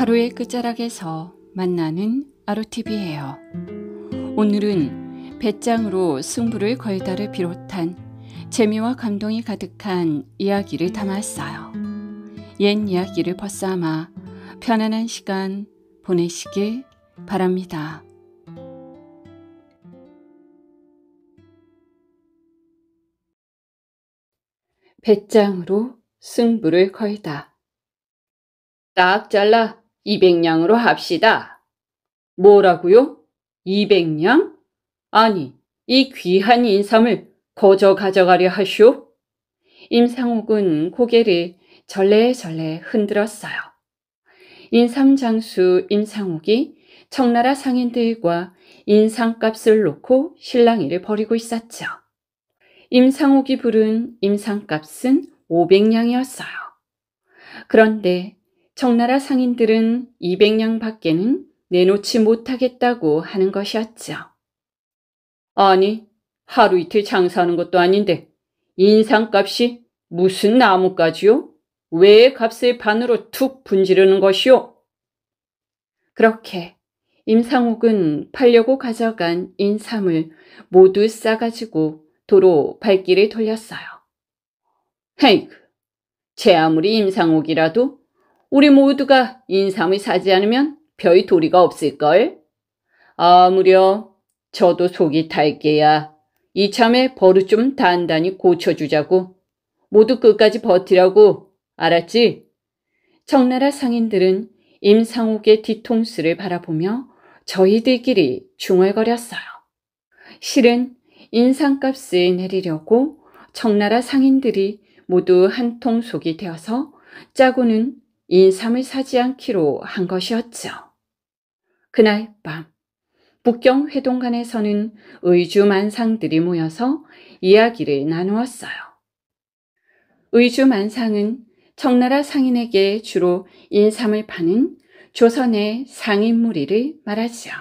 하루의 끝자락에서 만나는 아로티비예요 오늘은 배짱으로 승부를 걸다를 비롯한 재미와 감동이 가득한 이야기를 담았어요. 옛 이야기를 벗삼아 편안한 시간 보내시길 바랍니다. 배짱으로 승부를 걸다. 딱 잘라 200냥으로 합시다. 뭐라고요? 200냥? 아니, 이 귀한 인삼을 거저 가져가려 하시오? 임상옥은 고개를 절레절레 흔들었어요. 인삼장수 임상옥이 청나라 상인들과 인상값을 놓고 실랑이를 벌이고 있었죠. 임상옥이 부른 임상값은 500냥이었어요. 그런데 청나라 상인들은 200량 밖에는 내놓지 못하겠다고 하는 것이었죠. 아니, 하루 이틀 장사하는 것도 아닌데 인상값이 무슨 나뭇가지요왜 값을 반으로 툭 분지르는 것이요? 그렇게 임상옥은 팔려고 가져간 인삼을 모두 싸가지고 도로 발길을 돌렸어요. 헤이그, 제 아무리 임상옥이라도 우리 모두가 인삼을 사지 않으면 별 도리가 없을걸? 아무려 저도 속이 탈게야. 이참에 버릇 좀 단단히 고쳐주자고. 모두 끝까지 버티라고. 알았지? 청나라 상인들은 임상욱의 뒤통수를 바라보며 저희들끼리 중얼거렸어요. 실은 인상값을 내리려고 청나라 상인들이 모두 한통 속이 되어서 짜고는 인삼을 사지 않기로 한 것이었죠. 그날 밤 북경 회동관에서는 의주만상들이 모여서 이야기를 나누었어요. 의주만상은 청나라 상인에게 주로 인삼을 파는 조선의 상인무리를 말하지요.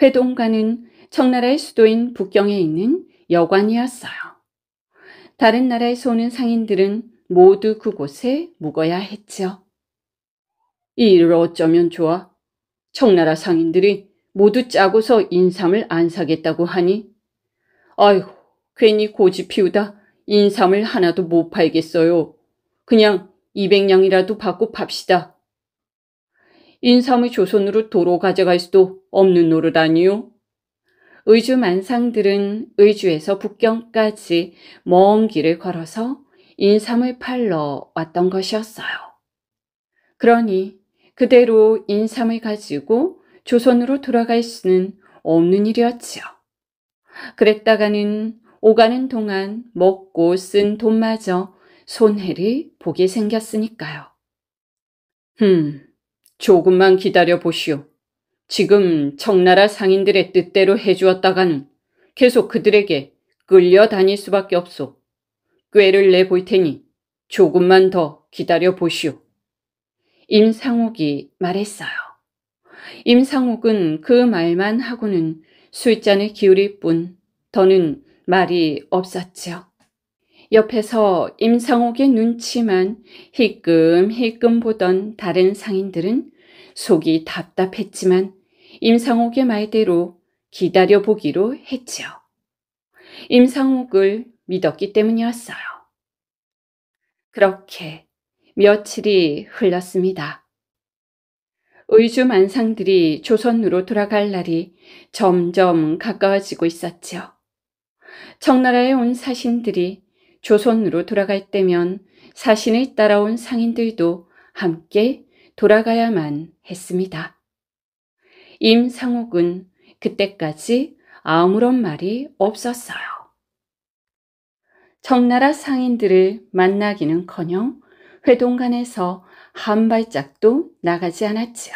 회동관은 청나라의 수도인 북경에 있는 여관이었어요. 다른 나라에서 오는 상인들은 모두 그곳에 묵어야 했지요. 이 일을 어쩌면 좋아. 청나라 상인들이 모두 짜고서 인삼을 안 사겠다고 하니 아이고 괜히 고집 피우다 인삼을 하나도 못 팔겠어요. 그냥 200냥이라도 받고 팝시다. 인삼의 조선으로 도로 가져갈 수도 없는 노릇 아니요. 의주 만상들은 의주에서 북경까지 먼 길을 걸어서 인삼을 팔러 왔던 것이었어요. 그러니 그대로 인삼을 가지고 조선으로 돌아갈 수는 없는 일이었지요. 그랬다가는 오가는 동안 먹고 쓴 돈마저 손해를 보게 생겼으니까요. 흠, 조금만 기다려 보시오. 지금 청나라 상인들의 뜻대로 해주었다가는 계속 그들에게 끌려다닐 수밖에 없소. 꾀를 내 볼 테니 조금만 더 기다려 보시오. 임상옥이 말했어요. 임상옥은 그 말만 하고는 술잔을 기울일 뿐 더는 말이 없었지요. 옆에서 임상옥의 눈치만 희끔희끔 보던 다른 상인들은 속이 답답했지만 임상옥의 말대로 기다려보기로 했지요. 임상옥을 믿었기 때문이었어요. 그렇게 며칠이 흘렀습니다. 의주만상들이 조선으로 돌아갈 날이 점점 가까워지고 있었지요. 청나라에 온 사신들이 조선으로 돌아갈 때면 사신을 따라온 상인들도 함께 돌아가야만 했습니다. 임상옥은 그때까지 아무런 말이 없었어요. 청나라 상인들을 만나기는커녕 회동간에서 한 발짝도 나가지 않았지요.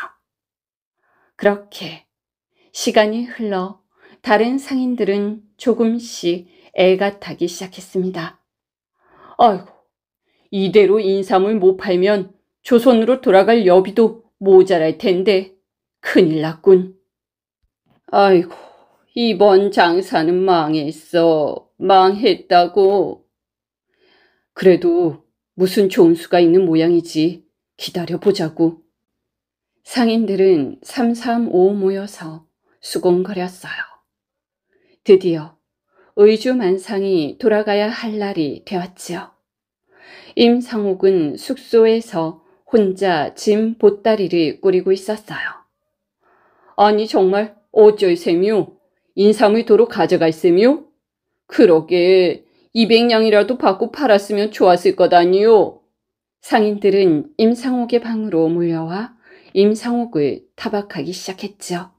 그렇게 시간이 흘러 다른 상인들은 조금씩 애가 타기 시작했습니다. 아이고, 이대로 인삼을 못 팔면 조선으로 돌아갈 여비도 모자랄 텐데 큰일 났군. 아이고, 이번 장사는 망했어. 망했다고. 그래도 무슨 좋은 수가 있는 모양이지. 기다려보자고. 상인들은 삼삼오오 모여서 수공거렸어요. 드디어 의주만상이 돌아가야 할 날이 되었지요. 임상옥은 숙소에서 혼자 짐 보따리를 꾸리고 있었어요. 아니 정말 어쩔 셈이오? 인삼을 도로 가져갈 셈이요 그러게 200냥이라도 받고 팔았으면 좋았을 거다니요. 상인들은 임상옥의 방으로 몰려와 임상옥을 타박하기 시작했죠.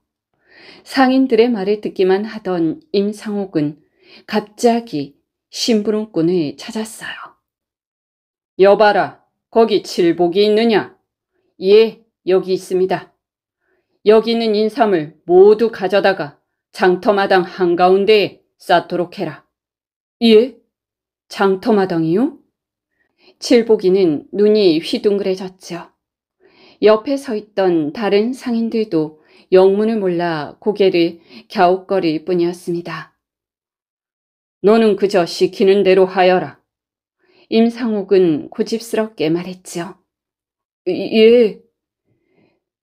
상인들의 말을 듣기만 하던 임상옥은 갑자기 심부름꾼을 찾았어요. 여봐라, 거기 칠복이 있느냐? 예, 여기 있습니다. 여기 있는 인삼을 모두 가져다가 장터마당 한가운데에 쌓도록 해라. 예? 장터마당이요? 칠복이는 눈이 휘둥그레졌지요. 옆에 서 있던 다른 상인들도 영문을 몰라 고개를 갸웃거릴 뿐이었습니다. 너는 그저 시키는 대로 하여라. 임상옥은 고집스럽게 말했지요. 예.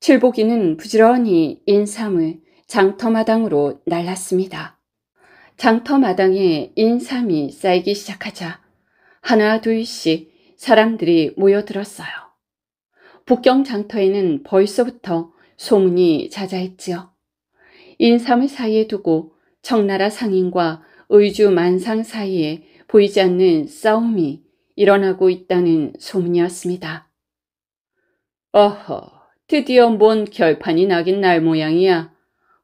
칠복이는 부지런히 인삼을 장터마당으로 날랐습니다. 장터 마당에 인삼이 쌓이기 시작하자 하나 둘씩 사람들이 모여들었어요. 북경 장터에는 벌써부터 소문이 자자했지요. 인삼을 사이에 두고 청나라 상인과 의주 만상 사이에 보이지 않는 싸움이 일어나고 있다는 소문이었습니다. 어허, 드디어 뭔 결판이 나긴 날 모양이야.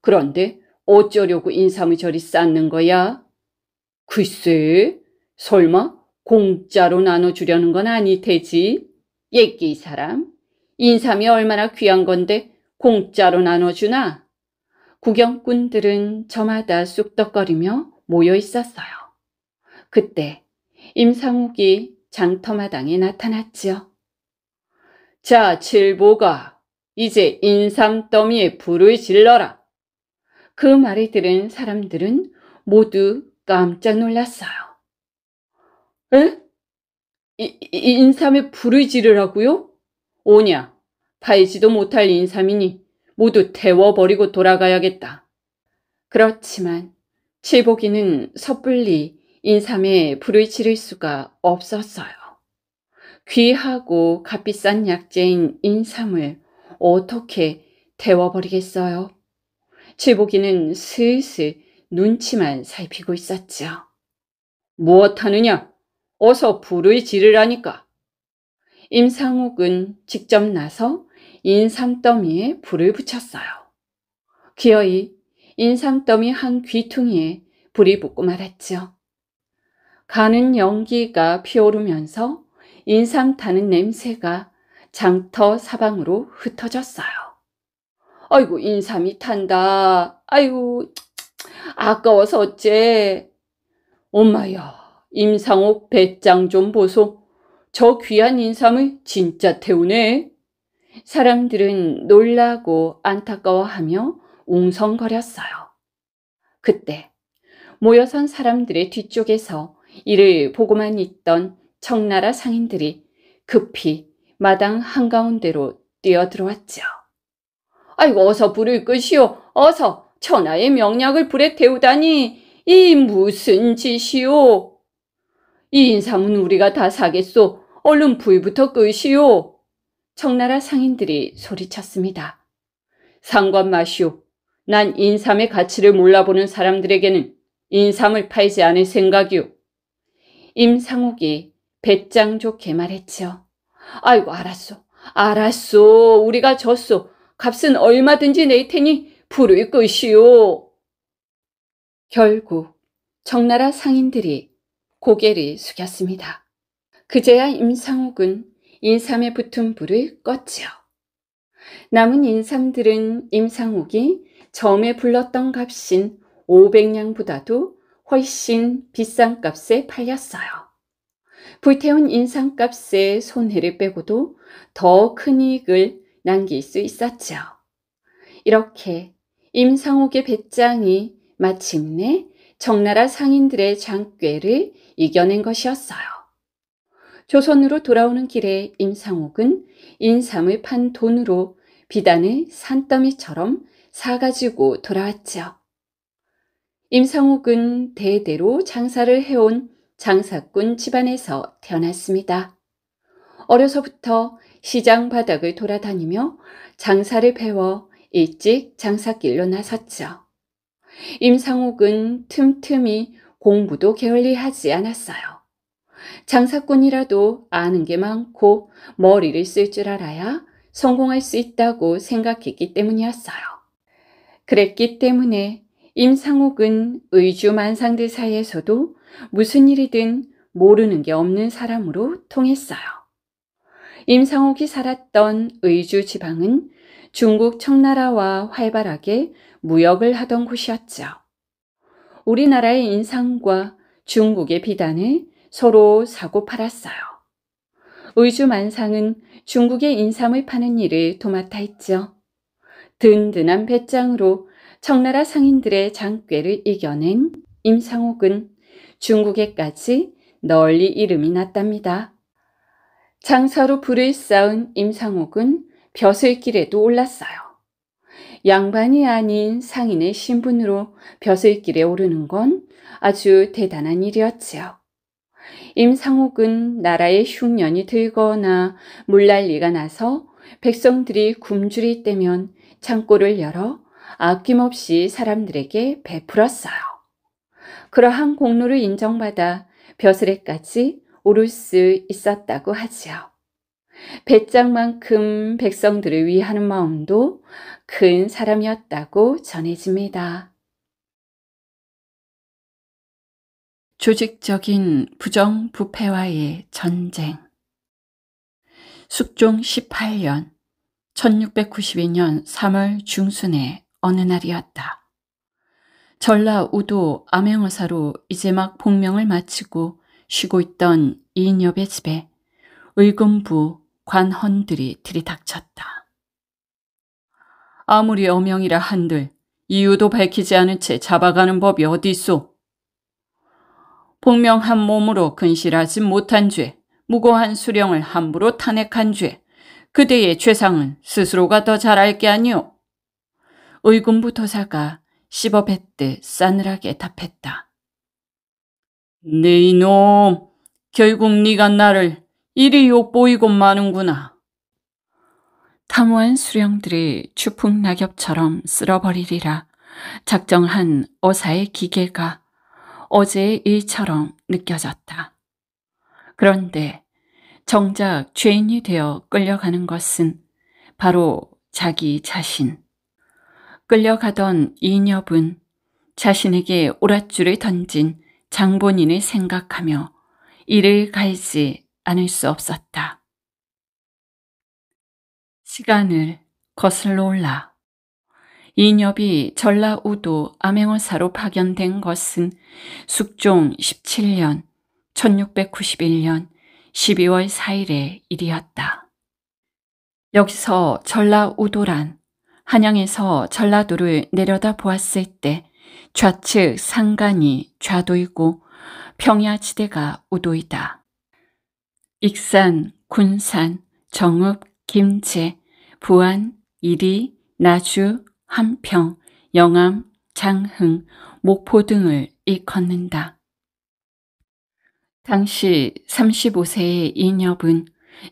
그런데 어쩌려고 인삼을 저리 쌓는 거야? 글쎄, 설마 공짜로 나눠주려는 건아니 테지. 예끼 사람, 인삼이 얼마나 귀한 건데 공짜로 나눠주나? 구경꾼들은 저마다 쑥덕거리며 모여 있었어요. 그때 임상욱이 장터마당에 나타났지요. 자, 칠보가 이제 인삼더미에 불을 질러라. 그 말을 들은 사람들은 모두 깜짝 놀랐어요. 에? 이, 인삼에 불을 지르라고요? 오냐, 팔지도 못할 인삼이니 모두 태워버리고 돌아가야겠다. 그렇지만 칠복이는 섣불리 인삼에 불을 지를 수가 없었어요. 귀하고 값비싼 약재인 인삼을 어떻게 태워버리겠어요? 제복이는 슬슬 눈치만 살피고 있었지요. 무엇하느냐? 어서 불을 지르라니까. 임상욱은 직접 나서 인삼더미에 불을 붙였어요. 기어이 인삼더미 한 귀퉁이에 불이 붙고 말았지요. 가는 연기가 피오르면서 어 인삼 타는 냄새가 장터 사방으로 흩어졌어요. 아이고 인삼이 탄다. 아이고 아까워서 어째. 엄마야 임상옥 배짱 좀 보소. 저 귀한 인삼을 진짜 태우네. 사람들은 놀라고 안타까워하며 웅성거렸어요. 그때 모여선 사람들의 뒤쪽에서 이를 보고만 있던 청나라 상인들이 급히 마당 한가운데로 뛰어들어왔죠. 아이고 어서 불을 끄시오. 어서 천하의 명약을 불에 태우다니 이 무슨 짓이오. 이 인삼은 우리가 다 사겠소. 얼른 불부터 끄시오. 청나라 상인들이 소리쳤습니다. 상관 마시오. 난 인삼의 가치를 몰라보는 사람들에게는 인삼을 팔지 않을 생각이오. 임상욱이 배짱 좋게 말했지요. 아이고 알았소. 알았소. 우리가 졌소. 값은 얼마든지 낼 테니 부를 것이요 결국 청나라 상인들이 고개를 숙였습니다. 그제야 임상옥은 인삼에 붙은 불을 껐지요. 남은 인삼들은 임상옥이 처음에 불렀던 값인 500냥보다도 훨씬 비싼 값에 팔렸어요. 불태운 인삼값의 손해를 빼고도 더 큰 이익을 남길 수 있었죠. 이렇게 임상옥의 배짱이 마침내 청나라 상인들의 장꾀를 이겨낸 것이었어요. 조선으로 돌아오는 길에 임상옥은 인삼을 판 돈으로 비단을 산더미처럼 사가지고 돌아왔죠. 임상옥은 대대로 장사를 해온 장사꾼 집안에서 태어났습니다. 어려서부터 시장 바닥을 돌아다니며 장사를 배워 일찍 장사길로 나섰죠. 임상욱은 틈틈이 공부도 게을리 하지 않았어요. 장사꾼이라도 아는 게 많고 머리를 쓸 줄 알아야 성공할 수 있다고 생각했기 때문이었어요. 그랬기 때문에 임상욱은 의주만상들 사이에서도 무슨 일이든 모르는 게 없는 사람으로 통했어요. 임상옥이 살았던 의주 지방은 중국 청나라와 활발하게 무역을 하던 곳이었죠. 우리나라의 인상과 중국의 비단을 서로 사고 팔았어요. 의주 만상은 중국의 인삼을 파는 일을 도맡아 했죠. 든든한 배짱으로 청나라 상인들의 장꾀를 이겨낸 임상옥은 중국에까지 널리 이름이 났답니다. 장사로 불을 쌓은 임상옥은 벼슬길에도 올랐어요. 양반이 아닌 상인의 신분으로 벼슬길에 오르는 건 아주 대단한 일이었지요. 임상옥은 나라의 흉년이 들거나 물난리가 나서 백성들이 굶주리 때면 창고를 열어 아낌없이 사람들에게 베풀었어요. 그러한 공로를 인정받아 벼슬에까지 오를 수 있었다고 하지요. 배짱만큼 백성들을 위하는 마음도 큰 사람이었다고 전해집니다. 조직적인 부정부패와의 전쟁 숙종 18년 1692년 3월 중순에 어느 날이었다. 전라 우도 암행어사로 이제 막 복명을 마치고 쉬고 있던 이인엽의 집에 의금부 관헌들이 들이닥쳤다. 아무리 어명이라 한들 이유도 밝히지 않은 채 잡아가는 법이 어디 있소? 복명한 몸으로 근실하지 못한 죄, 무고한 수령을 함부로 탄핵한 죄, 그대의 죄상은 스스로가 더 잘알게 아니오. 의군부 도사가 씹어뱉듯 싸늘하게 답했다. 네 이놈, 결국 네가 나를 이리 욕보이고 마는구나. 탐호한 수령들이 추풍 낙엽처럼 쓸어버리리라 작정한 어사의 기계가 어제의 일처럼 느껴졌다. 그런데 정작 죄인이 되어 끌려가는 것은 바로 자기 자신. 끌려가던 이녀분, 자신에게 오랏줄을 던진 장본인을 생각하며 이를 갈지 않을 수 없었다. 시간을 거슬러 올라 이녀비 전라우도 암행어사로 파견된 것은 숙종 17년 1691년 12월 4일의 일이었다. 여기서 전라우도란 한양에서 전라도를 내려다 보았을 때 좌측 상간이 좌도이고 평야지대가 우도이다. 익산, 군산, 정읍, 김제, 부안, 이리, 나주, 함평, 영암, 장흥, 목포 등을 일컫는다. 당시 35세의 이녀분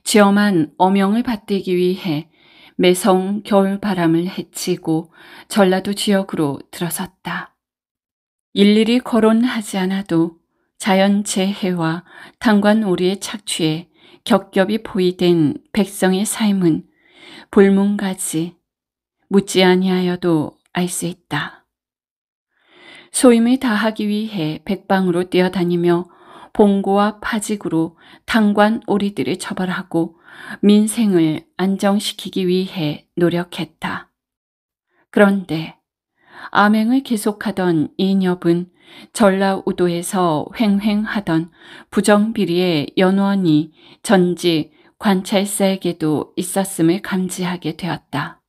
지엄한 어명을 받들기 위해 매성 겨울바람을 헤치고 전라도 지역으로 들어섰다. 일일이 거론하지 않아도 자연재해와 탄관오리의 착취에 겹겹이 포위된 백성의 삶은 불문가지 묻지 아니하여도 알 수 있다. 소임을 다하기 위해 백방으로 뛰어다니며 봉고와 파직으로 탄관 오리들을 처벌하고 민생을 안정시키기 위해 노력했다. 그런데 암행을 계속하던 이녀분 전라우도에서 횡행하던 부정비리의 연원이 전직 관찰사에게도 있었음을 감지하게 되었다.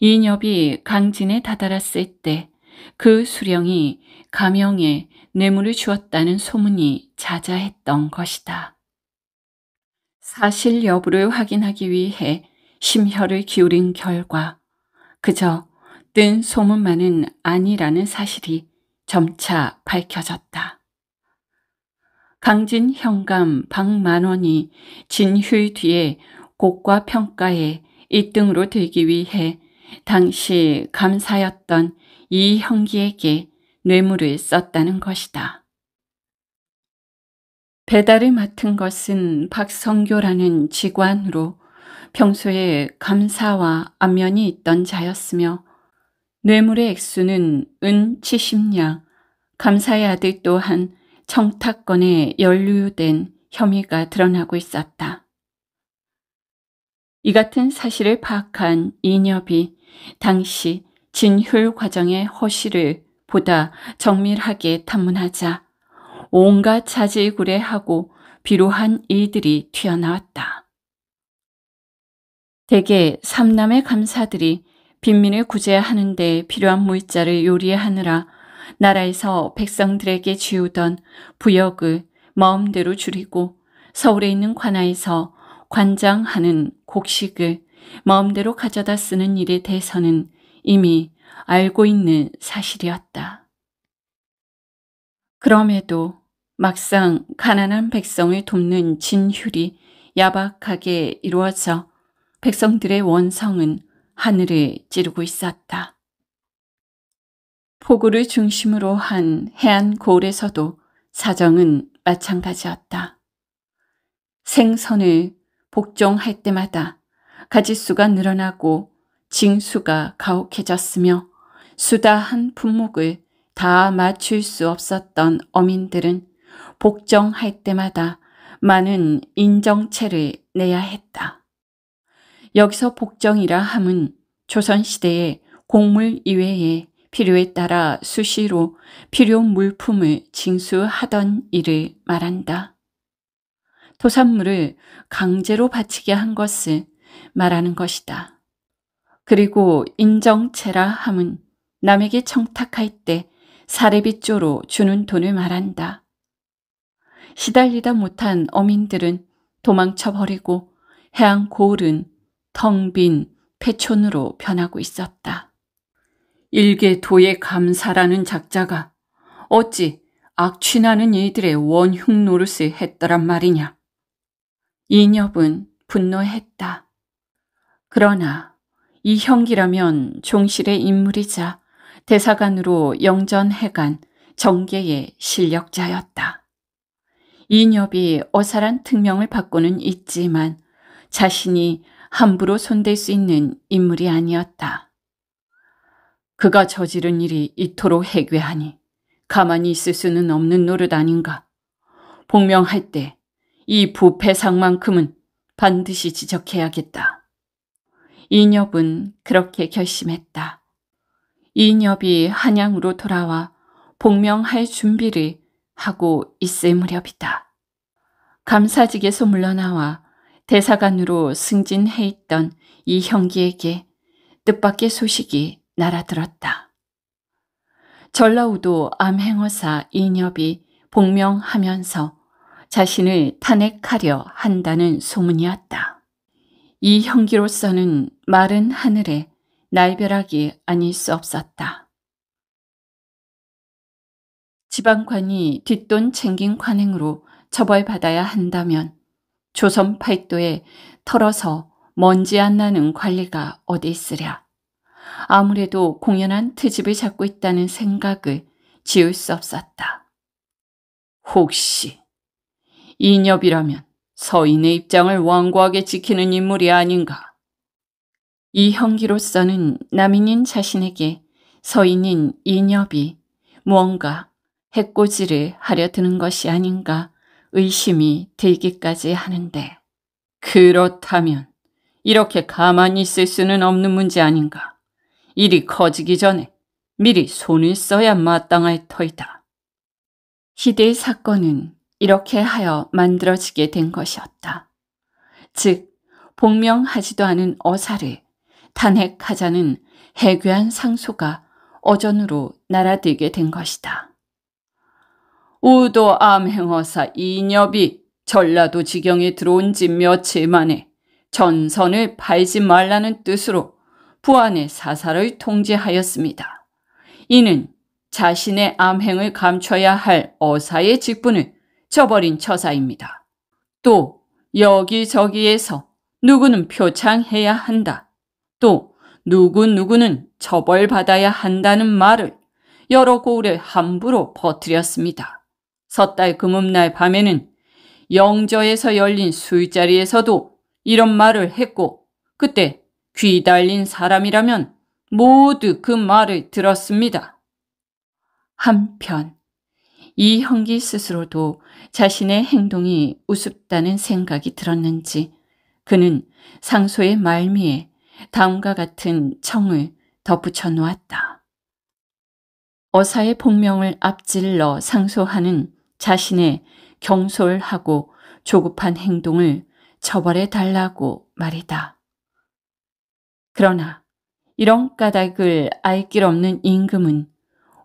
이녀비 강진에 다다랐을 때 그 수령이 가명에 뇌물을 주었다는 소문이 자자했던 것이다. 사실 여부를 확인하기 위해 심혈을 기울인 결과 그저 뜬 소문만은 아니라는 사실이 점차 밝혀졌다. 강진 현감 박만원이 진휴 뒤에 곡과 평가에 1등으로 들기 위해 당시 감사였던 이형기에게 뇌물을 썼다는 것이다. 배달을 맡은 것은 박성교라는 직관으로 평소에 감사와 안면이 있던 자였으며 뇌물의 액수는 은 70량, 감사의 아들 또한 청탁권에 연루된 혐의가 드러나고 있었다. 이 같은 사실을 파악한 이녀비 당시 진효 과정의 허시를 보다 정밀하게 탐문하자 온갖 자질구레하고 비루한 일들이 튀어나왔다. 대개 삼남의 감사들이 빈민을 구제하는 데 필요한 물자를 요리하느라 나라에서 백성들에게 지우던 부역을 마음대로 줄이고 서울에 있는 관아에서 관장하는 곡식을 마음대로 가져다 쓰는 일에 대해서는 이미 알고 있는 사실이었다. 그럼에도 막상 가난한 백성을 돕는 진휼이 야박하게 이루어져 백성들의 원성은 하늘을 찌르고 있었다. 포구를 중심으로 한 해안 고을에서도 사정은 마찬가지였다. 생선을 복종할 때마다 가지수가 늘어나고 징수가 가혹해졌으며 수다한 품목을 다 맞출 수 없었던 어민들은 복정할 때마다 많은 인정체를 내야 했다. 여기서 복정이라 함은 조선시대의 곡물 이외에 필요에 따라 수시로 필요 물품을 징수하던 일을 말한다. 토산물을 강제로 바치게 한 것을 말하는 것이다. 그리고 인정체라 함은 남에게 청탁할 때 사례비조로 주는 돈을 말한다. 시달리다 못한 어민들은 도망쳐버리고 해안 고을은 텅빈 패촌으로 변하고 있었다. 일개 도의 감사라는 작자가 어찌 악취나는 이들의 원흉 노릇을 했더란 말이냐. 이녀은 분노했다. 그러나 이 형기라면 종실의 인물이자 대사관으로 영전해간 정계의 실력자였다. 이녀비 어사란 특명을 받고는 있지만 자신이 함부로 손댈 수 있는 인물이 아니었다. 그가 저지른 일이 이토록 해괴하니 가만히 있을 수는 없는 노릇 아닌가. 복명할 때 이 부패상만큼은 반드시 지적해야겠다. 이녀은 그렇게 결심했다. 이녀이 한양으로 돌아와 복명할 준비를 하고 있을 무렵이다. 감사직에서 물러나와 대사관으로 승진해 있던 이 형기에게 뜻밖의 소식이 날아들었다. 전라우도 암행어사 이엽이 복명하면서 자신을 탄핵하려 한다는 소문이었다. 이 형기로서는 마른 하늘에 날벼락이 아닐 수 없었다. 지방관이 뒷돈 챙긴 관행으로 처벌받아야 한다면 조선 팔도에 털어서 먼지 안 나는 관리가 어디 있으랴. 아무래도 공연한 트집을 잡고 있다는 생각을 지울 수 없었다. 혹시 이엽이라면 서인의 입장을 완고하게 지키는 인물이 아닌가. 이 형기로서는 남인인 자신에게 서인인 이엽이 무언가 해꼬지를 하려 드는 것이 아닌가 의심이 들기까지 하는데 그렇다면 이렇게 가만히 있을 수는 없는 문제 아닌가. 일이 커지기 전에 미리 손을 써야 마땅할 터이다. 희대의 사건은 이렇게 하여 만들어지게 된 것이었다. 즉, 복명하지도 않은 어사를 탄핵하자는 해괴한 상소가 어전으로 날아들게 된 것이다. 우도 암행어사 이녀비 전라도 지경에 들어온 지 며칠 만에 전선을 팔지 말라는 뜻으로 부안의 사사를 통제하였습니다. 이는 자신의 암행을 감춰야 할 어사의 직분을 저버린 처사입니다. 또 여기저기에서 누구는 표창해야 한다. 또 누구누구는 처벌받아야 한다는 말을 여러 고을에 함부로 퍼뜨렸습니다. 섣달 금음날 밤에는 영저에서 열린 술자리에서도 이런 말을 했고 그때 귀 달린 사람이라면 모두 그 말을 들었습니다. 한편 이형기 스스로도 자신의 행동이 우습다는 생각이 들었는지 그는 상소의 말미에 다음과 같은 청을 덧붙여 놓았다. 어사의 복명을 앞질러 상소하는 자신의 경솔하고 조급한 행동을 처벌해 달라고 말이다. 그러나 이런 까닭을 알 길 없는 임금은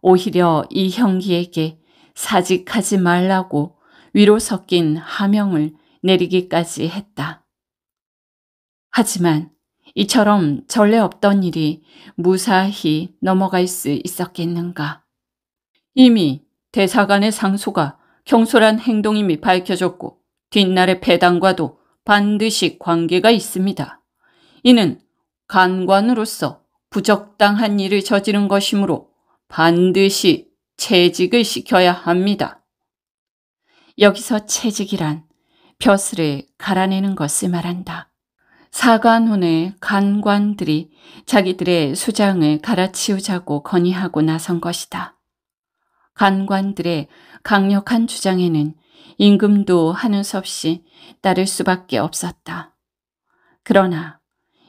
오히려 이 형기에게 사직하지 말라고 위로 섞인 하명을 내리기까지 했다. 하지만 이처럼 전례 없던 일이 무사히 넘어갈 수 있었겠는가. 이미 대사관의 상소가 경솔한 행동임이 밝혀졌고 뒷날의 패당과도 반드시 관계가 있습니다. 이는 간관으로서 부적당한 일을 저지른 것이므로 반드시 채직을 시켜야 합니다. 여기서 채직이란 벼슬을 갈아내는 것을 말한다. 사관훈의 간관들이 자기들의 수장을 갈아치우자고 건의하고 나선 것이다. 간관들의 강력한 주장에는 임금도 하는수 없이 따를 수밖에 없었다. 그러나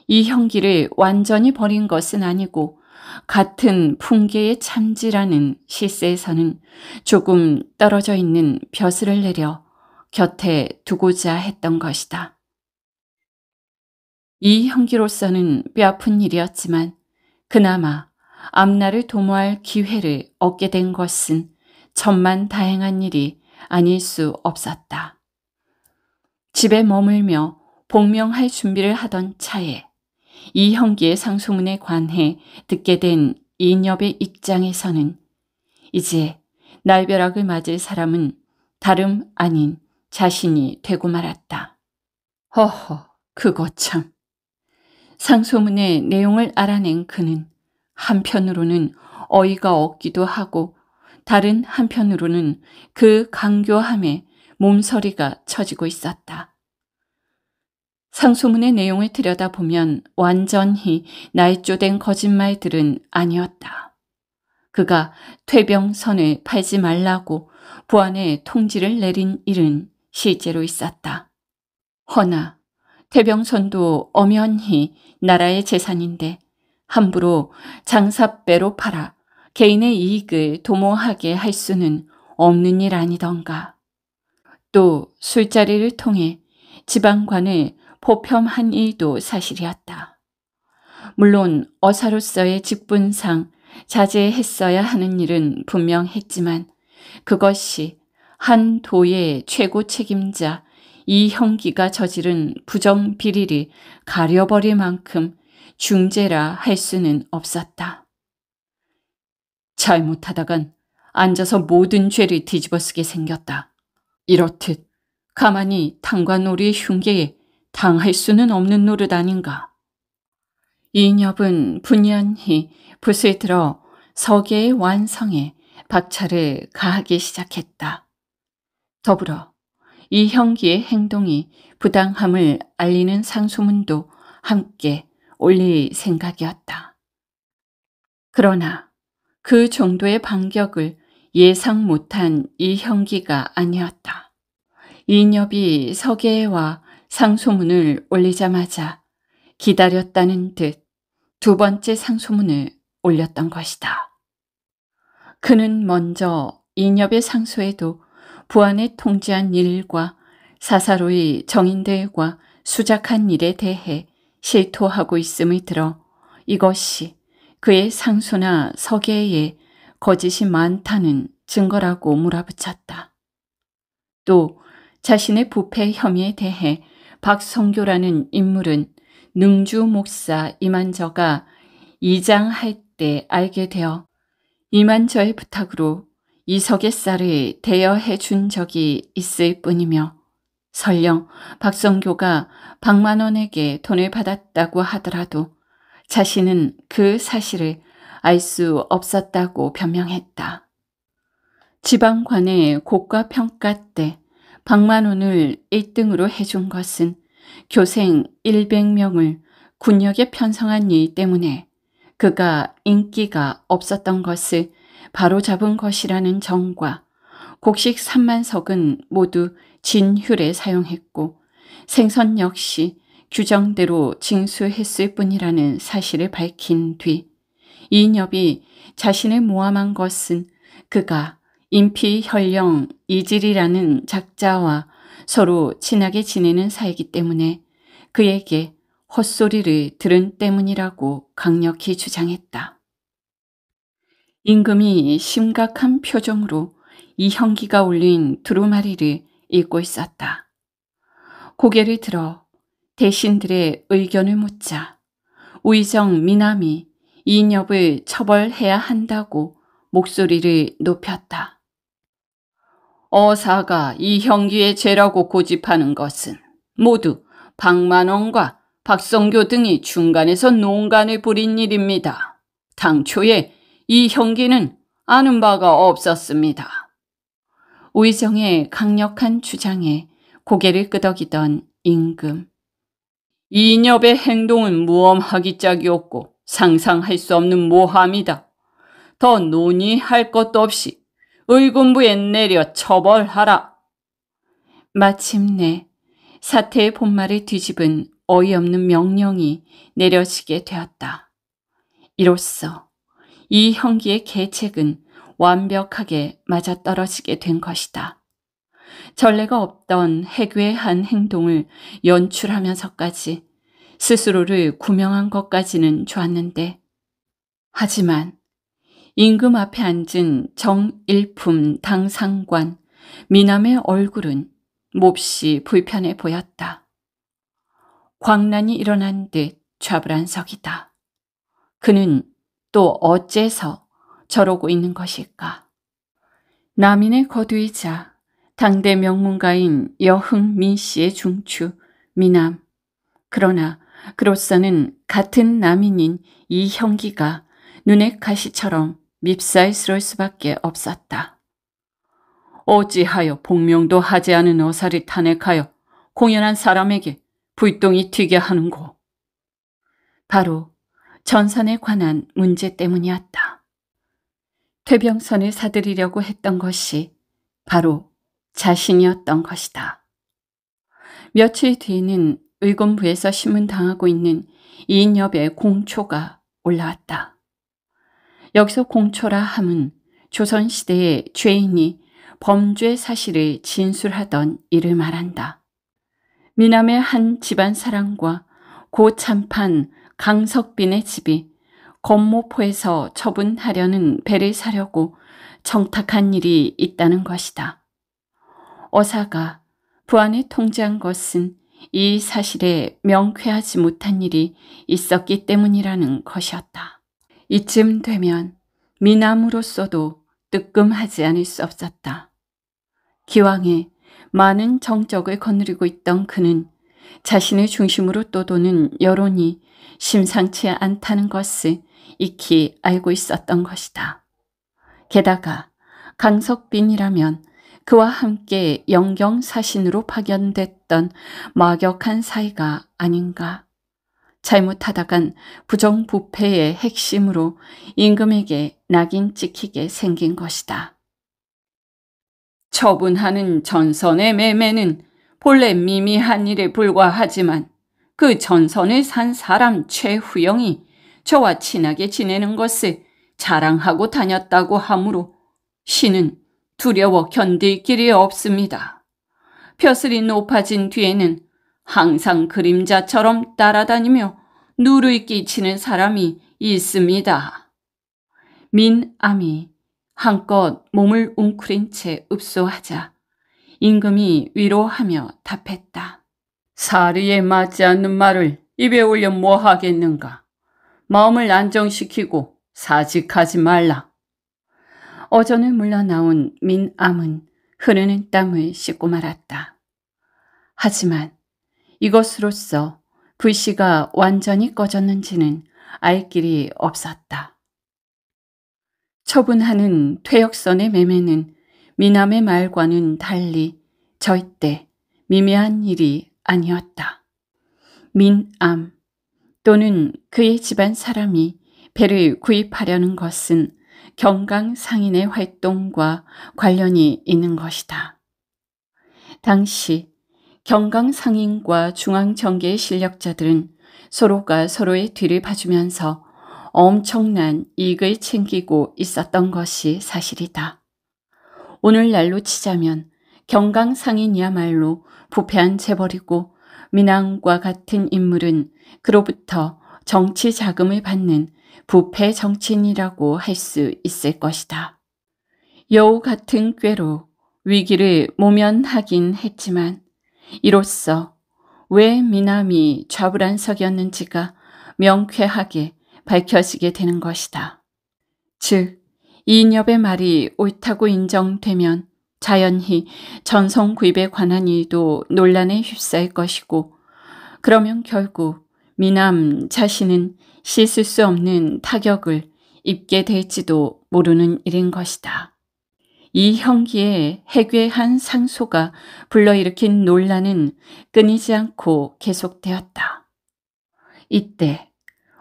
이 형기를 완전히 버린 것은 아니고 같은 풍계의 참지라는 실세에서는 조금 떨어져 있는 벼슬을 내려 곁에 두고자 했던 것이다. 이 형기로서는 뼈아픈 일이었지만 그나마 암나를 도모할 기회를 얻게 된 것은 천만 다행한 일이 아닐 수 없었다. 집에 머물며 복명할 준비를 하던 차에 이 형기의 상소문에 관해 듣게 된 이인엽의 입장에서는 이제 날벼락을 맞을 사람은 다름 아닌 자신이 되고 말았다. 허허, 그거 참. 상소문의 내용을 알아낸 그는 한편으로는 어이가 없기도 하고 다른 한편으로는 그 강교함에 몸서리가 처지고 있었다. 상소문의 내용을 들여다보면 완전히 날조된 거짓말들은 아니었다. 그가 퇴병선을 팔지 말라고 부안에 통지를 내린 일은 실제로 있었다. 허나 퇴병선도 엄연히 나라의 재산인데 함부로 장사배로 팔아 개인의 이익을 도모하게 할 수는 없는 일 아니던가. 또 술자리를 통해 지방관을 보편한 일도 사실이었다. 물론 어사로서의 직분상 자제했어야 하는 일은 분명했지만 그것이 한 도의 최고 책임자 이형기가 저지른 부정 비리를 가려버릴 만큼 중재라 할 수는 없었다. 잘못하다간 앉아서 모든 죄를 뒤집어쓰게 생겼다. 이렇듯 가만히 탕과놀이의 흉계에 당할 수는 없는 노릇 아닌가. 이녀은 분연히 붓을 들어 서계의 완성에 박차를 가하기 시작했다. 더불어 이 형기의 행동이 부당함을 알리는 상소문도 함께 올릴 생각이었다. 그러나 그 정도의 반격을 예상 못한 이 형기가 아니었다. 이엽이 서계와 상소문을 올리자마자 기다렸다는 듯 두 번째 상소문을 올렸던 것이다. 그는 먼저 이엽의 상소에도 부안에 통지한 일과 사사로이 정인들과 수작한 일에 대해 실토하고 있음을 들어 이것이 그의 상소나 서계에 거짓이 많다는 증거라고 몰아붙였다. 또 자신의 부패 혐의에 대해 박성교라는 인물은 능주 목사 이만저가 이장할 때 알게 되어 이만저의 부탁으로 이석의 쌀을 대여해 준 적이 있을 뿐이며 설령 박성교가 박만원에게 돈을 받았다고 하더라도 자신은 그 사실을 알 수 없었다고 변명했다. 지방관의 고가 평가 때 박만훈을 1등으로 해준 것은 교생 100명을 군역에 편성한 일 때문에 그가 인기가 없었던 것을 바로잡은 것이라는 정과 곡식 3만석은 모두 진휼에 사용했고 생선 역시 규정대로 징수했을 뿐이라는 사실을 밝힌 뒤 이인엽이 자신을 모함한 것은 그가 인피혈령 이질이라는 작자와 서로 친하게 지내는 사이기 때문에 그에게 헛소리를 들은 때문이라고 강력히 주장했다. 임금이 심각한 표정으로 이형기가 올린 두루마리를 읽고 있었다. 고개를 들어 대신들의 의견을 묻자 우이정 미남이 이인을 처벌해야 한다고 목소리를 높였다. 어사가 이 형기의 죄라고 고집하는 것은 모두 박만원과 박성교 등이 중간에서 농간을 부린 일입니다. 당초에 이 형기는 아는 바가 없었습니다. 우이정의 강력한 주장에 고개를 끄덕이던 임금. 이녀의 행동은 무엄하기 짝이었고 상상할 수 없는 모함이다. 더 논의할 것도 없이 의군부에 내려 처벌하라. 마침내 사태의 본말을 뒤집은 어이없는 명령이 내려지게 되었다. 이로써 이 형기의 계책은 완벽하게 맞아떨어지게 된 것이다. 전례가 없던 해괴한 행동을 연출하면서까지 스스로를 구명한 것까지는 좋았는데 하지만 임금 앞에 앉은 정일품 당상관 미남의 얼굴은 몹시 불편해 보였다. 광란이 일어난 듯 좌불안석이다. 그는 또 어째서 저러고 있는 것일까? 남인의 거두이자 당대 명문가인 여흥민 씨의 중추, 미남. 그러나 그로서는 같은 남인인 이 형기가 눈의 가시처럼 밉살스러울 수밖에 없었다. 어찌하여 복명도 하지 않은 어사를 탄핵하여 공연한 사람에게 불똥이 튀게 하는고. 바로 전선에 관한 문제 때문이었다. 퇴병선을 사들이려고 했던 것이 바로 자신이었던 것이다. 며칠 뒤에는 의군부에서 심문당하고 있는 이인엽의 공초가 올라왔다. 여기서 공초라 함은 조선시대의 죄인이 범죄 사실을 진술하던 이를 말한다. 미남의 한 집안 사랑과 고참판 강석빈의 집이 건모포에서 처분하려는 배를 사려고 정탁한 일이 있다는 것이다. 어사가 부안에 통제한 것은 이 사실에 명쾌하지 못한 일이 있었기 때문이라는 것이었다. 이쯤 되면 미남으로서도 뜨끔하지 않을 수 없었다. 기왕에 많은 정적을 거느리고 있던 그는 자신을 중심으로 떠도는 여론이 심상치 않다는 것을 익히 알고 있었던 것이다. 게다가 강석빈이라면 그와 함께 영경 사신으로 파견됐던 막역한 사이가 아닌가. 잘못하다간 부정부패의 핵심으로 임금에게 낙인 찍히게 생긴 것이다. 처분하는 전선의 매매는 본래 미미한 일에 불과하지만 그 전선을 산 사람 최후영이 저와 친하게 지내는 것을 자랑하고 다녔다고 하므로 신은 두려워 견딜 길이 없습니다. 벼슬이 높아진 뒤에는 항상 그림자처럼 따라다니며 누를 끼치는 사람이 있습니다. 민암이 한껏 몸을 웅크린 채 읍소하자 임금이 위로하며 답했다. 사리에 맞지 않는 말을 입에 올려 뭐하겠는가. 마음을 안정시키고 사직하지 말라. 어전을 물러나온 민 암은 흐르는 땀을 씻고 말았다. 하지만 이것으로써 불씨가 완전히 꺼졌는지는 알 길이 없었다. 처분하는 퇴역선의 매매는 미남의 말과는 달리 절대 미미한 일이 아니었다. 민암 또는 그의 집안 사람이 배를 구입하려는 것은 경강상인의 활동과 관련이 있는 것이다. 당시 경강상인과 중앙정계의 실력자들은 서로가 서로의 뒤를 봐주면서 엄청난 이익을 챙기고 있었던 것이 사실이다. 오늘날로 치자면 경강상인이야말로 부패한 재벌이고 민왕과 같은 인물은 그로부터 정치 자금을 받는 부패 정치인이라고 할 수 있을 것이다. 여우 같은 꾀로 위기를 모면하긴 했지만 이로써 왜 미남이 좌불안석이었는지가 명쾌하게 밝혀지게 되는 것이다. 즉, 이인엽의 말이 옳다고 인정되면 자연히 전성 구입에 관한 일도 논란에 휩싸일 것이고 그러면 결국 미남 자신은 씻을 수 없는 타격을 입게 될지도 모르는 일인 것이다. 이 형기에 해괴한 상소가 불러일으킨 논란은 끊이지 않고 계속되었다. 이때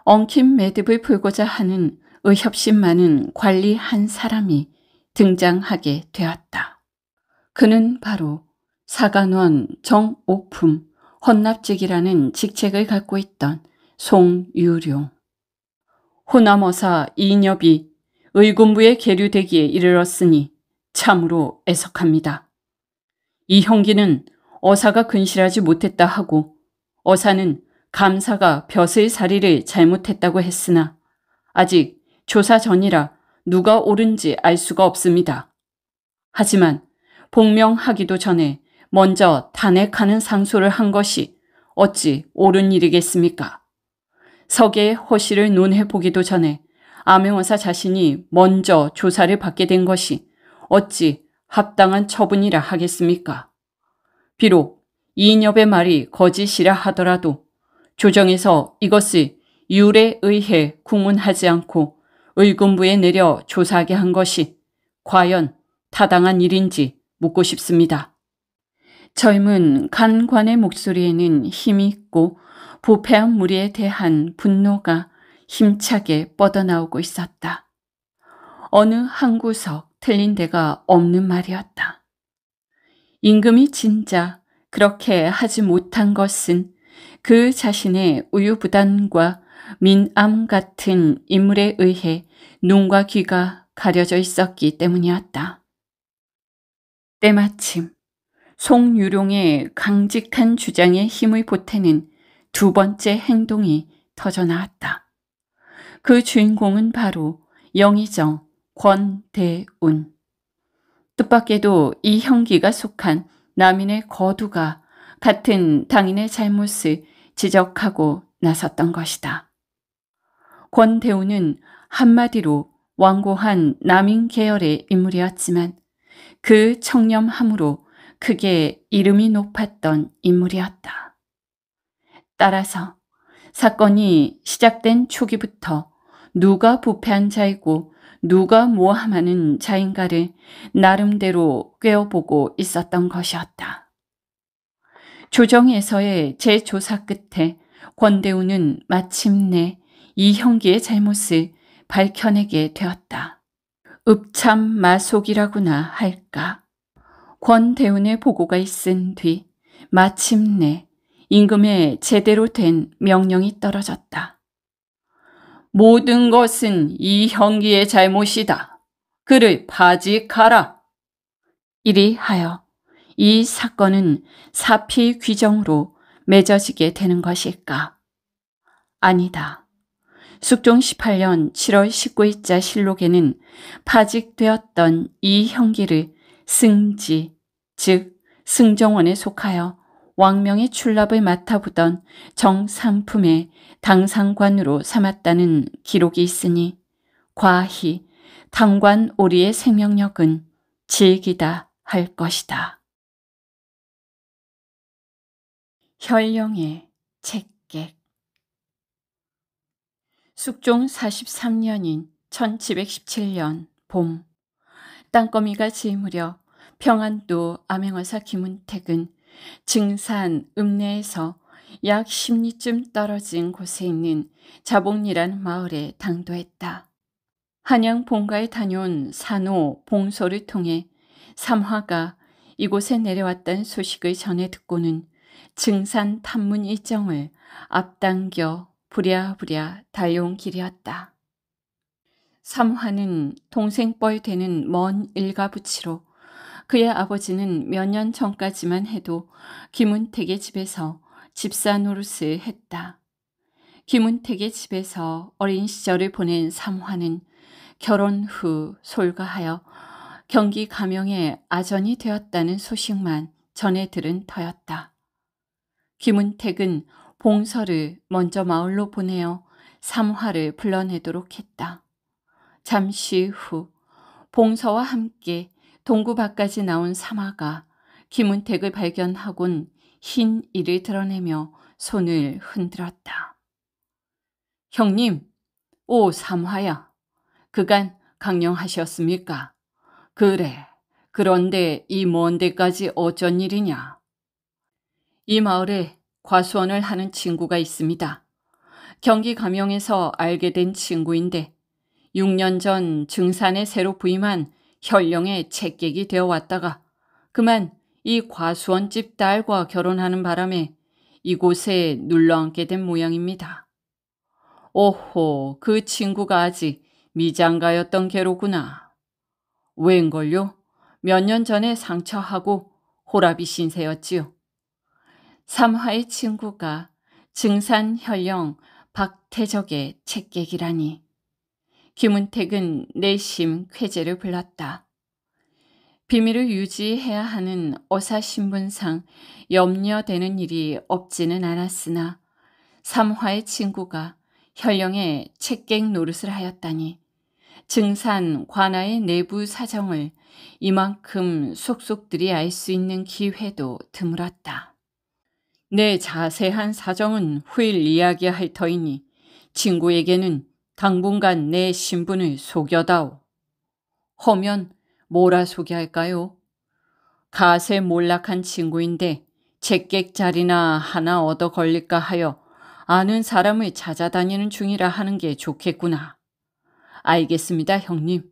엉킨 매듭을 풀고자 하는 의협심 많은 관리 한 사람이 등장하게 되었다. 그는 바로 사관원 정옥품 헌납직이라는 직책을 갖고 있던 송유룡. 호남어사 이인엽이 의군부에 계류되기에 이르렀으니 참으로 애석합니다. 이 형기는 어사가 근실하지 못했다 하고 어사는 감사가 벼슬 사리를 잘못했다고 했으나 아직 조사 전이라 누가 옳은지 알 수가 없습니다. 하지만 복명하기도 전에 먼저 탄핵하는 상소를 한 것이 어찌 옳은 일이겠습니까? 서계의 허실을 논해 보기도 전에 암행원사 자신이 먼저 조사를 받게 된 것이 어찌 합당한 처분이라 하겠습니까? 비록 이인엽의 말이 거짓이라 하더라도 조정에서 이것을 이율에 의해 구문하지 않고 의군부에 내려 조사하게 한 것이 과연 타당한 일인지 묻고 싶습니다. 젊은 간관의 목소리에는 힘이 있고 부패한 무리에 대한 분노가 힘차게 뻗어나오고 있었다. 어느 한 구석 틀린 데가 없는 말이었다. 임금이 진짜 그렇게 하지 못한 것은 그 자신의 우유부단과 민암 같은 인물에 의해 눈과 귀가 가려져 있었기 때문이었다. 때마침 송유룡의 강직한 주장에 힘을 보태는 두 번째 행동이 터져 나왔다. 그 주인공은 바로 영의정 권대운. 뜻밖에도 이 형기가 속한 남인의 거두가 같은 당인의 잘못을 지적하고 나섰던 것이다. 권대우는 한마디로 완고한 남인 계열의 인물이었지만 그 청렴함으로 크게 이름이 높았던 인물이었다. 따라서 사건이 시작된 초기부터 누가 부패한 자이고 누가 모함하는 자인가를 나름대로 꿰어보고 있었던 것이었다. 조정에서의 재조사 끝에 권대우는 마침내 이형기의 잘못을 밝혀내게 되었다. 읍참 마속이라구나 할까. 권대운의 보고가 있은 뒤 마침내 임금의 제대로 된 명령이 떨어졌다. 모든 것은 이 형기의 잘못이다. 그를 파직하라. 이리 하여 이 사건은 사피 귀정으로 맺어지게 되는 것일까? 아니다. 숙종 18년 7월 19일자 실록에는 파직되었던 이 형기를 승지, 즉 승정원에 속하여 왕명의 출납을 맡아보던 정삼품의 당상관으로 삼았다는 기록이 있으니 과히 당관 오리의 생명력은 질기다 할 것이다. 현령의 책객 숙종 43년인 1717년 봄 땅거미가 지으려 평안도 암행어사 김은택은 증산 읍내에서 약 10리쯤 떨어진 곳에 있는 자봉리란 마을에 당도했다. 한양 본가에 다녀온 산호 봉소를 통해 삼화가 이곳에 내려왔다는 소식을 전해 듣고는 증산 탐문 일정을 앞당겨 부랴부랴 달려온 길이었다. 삼화는 동생뻘 되는 먼 일가부치로 그의 아버지는 몇 년 전까지만 해도 김은택의 집에서 집사 노릇을 했다. 김은택의 집에서 어린 시절을 보낸 삼화는 결혼 후 솔가하여 경기 가명의 아전이 되었다는 소식만 전해 들은 터였다. 김은택은 봉서를 먼저 마을로 보내어 삼화를 불러내도록 했다. 잠시 후 봉서와 함께 동구 밖까지 나온 사마가 김은택을 발견하곤 흰 이를 드러내며 손을 흔들었다. 형님, 오 삼화야, 그간 강령하셨습니까? 그래, 그런데 이먼 데까지 어쩐 일이냐? 이 마을에 과수원을 하는 친구가 있습니다. 경기 감영에서 알게 된 친구인데 6년 전 증산에 새로 부임한 현령의 책객이 되어 왔다가 그만 이 과수원집 딸과 결혼하는 바람에 이곳에 눌러앉게 된 모양입니다. 오호, 그 친구가 아직 미장가였던 개로구나 웬걸요? 몇 년 전에 상처하고 호라비 신세였지요. 삼화의 친구가 증산현령 박태적의 책객이라니. 김은택은 내심 쾌재를 불렀다. 비밀을 유지해야 하는 어사신분상 염려되는 일이 없지는 않았으나 삼화의 친구가 현령의 책갱 노릇을 하였다니 증산 관아의 내부 사정을 이만큼 속속들이 알 수 있는 기회도 드물었다. 내 자세한 사정은 후일 이야기할 터이니 친구에게는 당분간 내 신분을 속여다오. 허면 뭐라 소개할까요? 가세 몰락한 친구인데 제객자리나 하나 얻어 걸릴까 하여 아는 사람을 찾아다니는 중이라 하는 게 좋겠구나. 알겠습니다, 형님.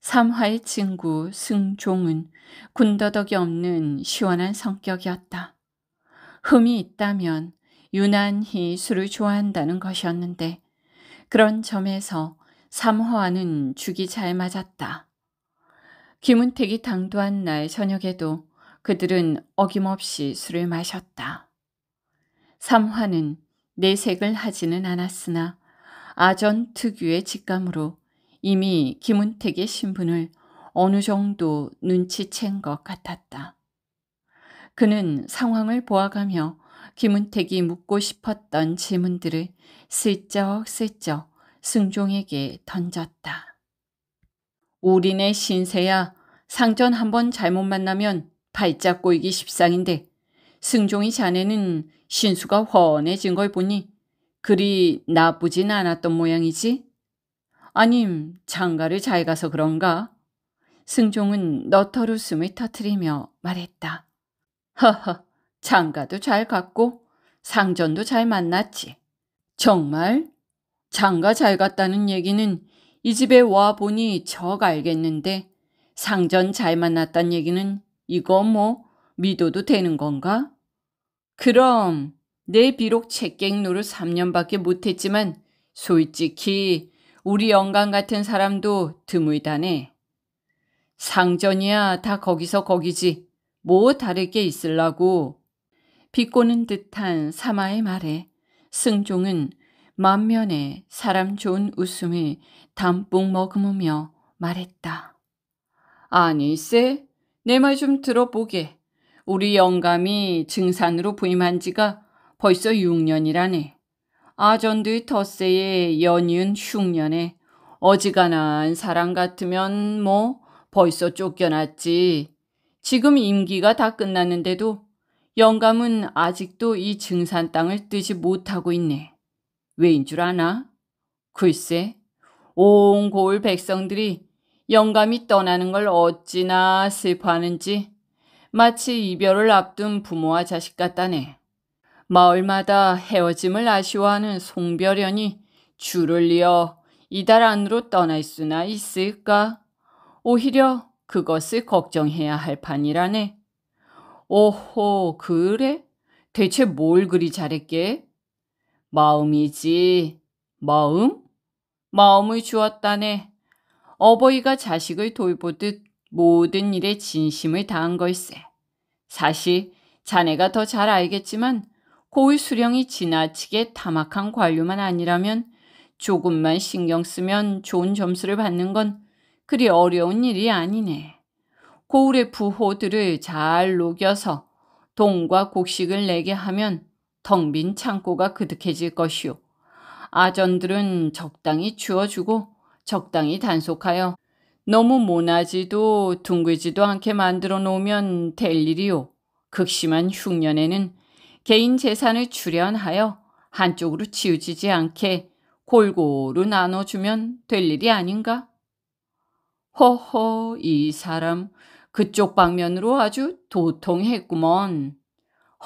삼화의 친구 승종은 군더더기 없는 시원한 성격이었다. 흠이 있다면 유난히 술을 좋아한다는 것이었는데 그런 점에서 삼화와는 죽이 잘 맞았다. 김은택이 당도한 날 저녁에도 그들은 어김없이 술을 마셨다. 삼화는 내색을 하지는 않았으나 아전 특유의 직감으로 이미 김은택의 신분을 어느 정도 눈치챈 것 같았다. 그는 상황을 보아가며 김은택이 묻고 싶었던 질문들을 슬쩍슬쩍 승종에게 던졌다. 우리네 신세야 상전 한번 잘못 만나면 발짝 꼬이기 십상인데 승종이 자네는 신수가 훤해진 걸 보니 그리 나쁘진 않았던 모양이지? 아님 장가를 잘 가서 그런가? 승종은 너털 웃음을 터트리며 말했다. 허허 장가도 잘 갔고 상전도 잘 만났지. 정말? 장가 잘 갔다는 얘기는 이 집에 와 보니 적 알겠는데 상전 잘 만났단 얘기는 이거 뭐 믿어도 되는 건가? 그럼 내 비록 책갱 노릇 3년밖에 못했지만 솔직히 우리 영감 같은 사람도 드물다네. 상전이야 다 거기서 거기지 뭐 다를 게 있을라고 비꼬는 듯한 사마의 말에 승종은 만면에 사람 좋은 웃음을 담뿍 머금으며 말했다. 아니세, 내 말 좀 들어보게. 우리 영감이 증산으로 부임한 지가 벌써 6년이라네. 아전드 덧세의 연이은 흉년에 어지간한 사람 같으면 뭐 벌써 쫓겨났지. 지금 임기가 다 끝났는데도 영감은 아직도 이 증산 땅을 뜨지 못하고 있네. 왜인 줄 아나? 글쎄, 온 고을 백성들이 영감이 떠나는 걸 어찌나 슬퍼하는지 마치 이별을 앞둔 부모와 자식 같다네. 마을마다 헤어짐을 아쉬워하는 송별현이 줄을 이어 이달 안으로 떠날 수나 있을까? 오히려 그것을 걱정해야 할 판이라네. 오호, 그래? 대체 뭘 그리 잘했게? 마음이지. 마음? 마음을 주었다네. 어버이가 자식을 돌보듯 모든 일에 진심을 다한 걸세. 사실 자네가 더 잘 알겠지만 고을 수령이 지나치게 탐악한 관료만 아니라면 조금만 신경 쓰면 좋은 점수를 받는 건 그리 어려운 일이 아니네. 고울의 부호들을 잘 녹여서 동과 곡식을 내게 하면 텅 빈 창고가 그득해질 것이오 아전들은 적당히 주어주고 적당히 단속하여 너무 모나지도 둥글지도 않게 만들어 놓으면 될일이오 극심한 흉년에는 개인 재산을 출연하여 한쪽으로 치우치지 않게 골고루 나눠주면 될 일이 아닌가? 허허, 이 사람 그쪽 방면으로 아주 도통했구먼.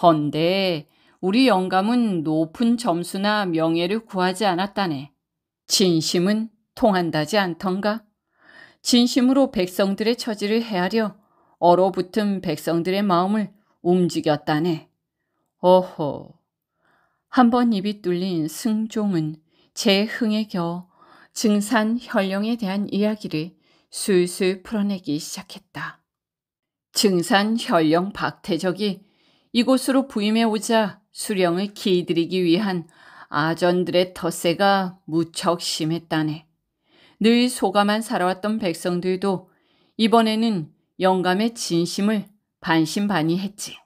헌데 우리 영감은 높은 점수나 명예를 구하지 않았다네. 진심은 통한다지 않던가? 진심으로 백성들의 처지를 헤아려 얼어붙은 백성들의 마음을 움직였다네. 어허. 한 번 입이 뚫린 승종은 제 흥에 겨 증산 현령에 대한 이야기를 술술 풀어내기 시작했다. 증산 현령 박태적이 이곳으로 부임해 오자 수령을 기들이기 위한 아전들의 텃세가 무척 심했다네. 늘소감만 살아왔던 백성들도 이번에는 영감의 진심을 반신반의했지.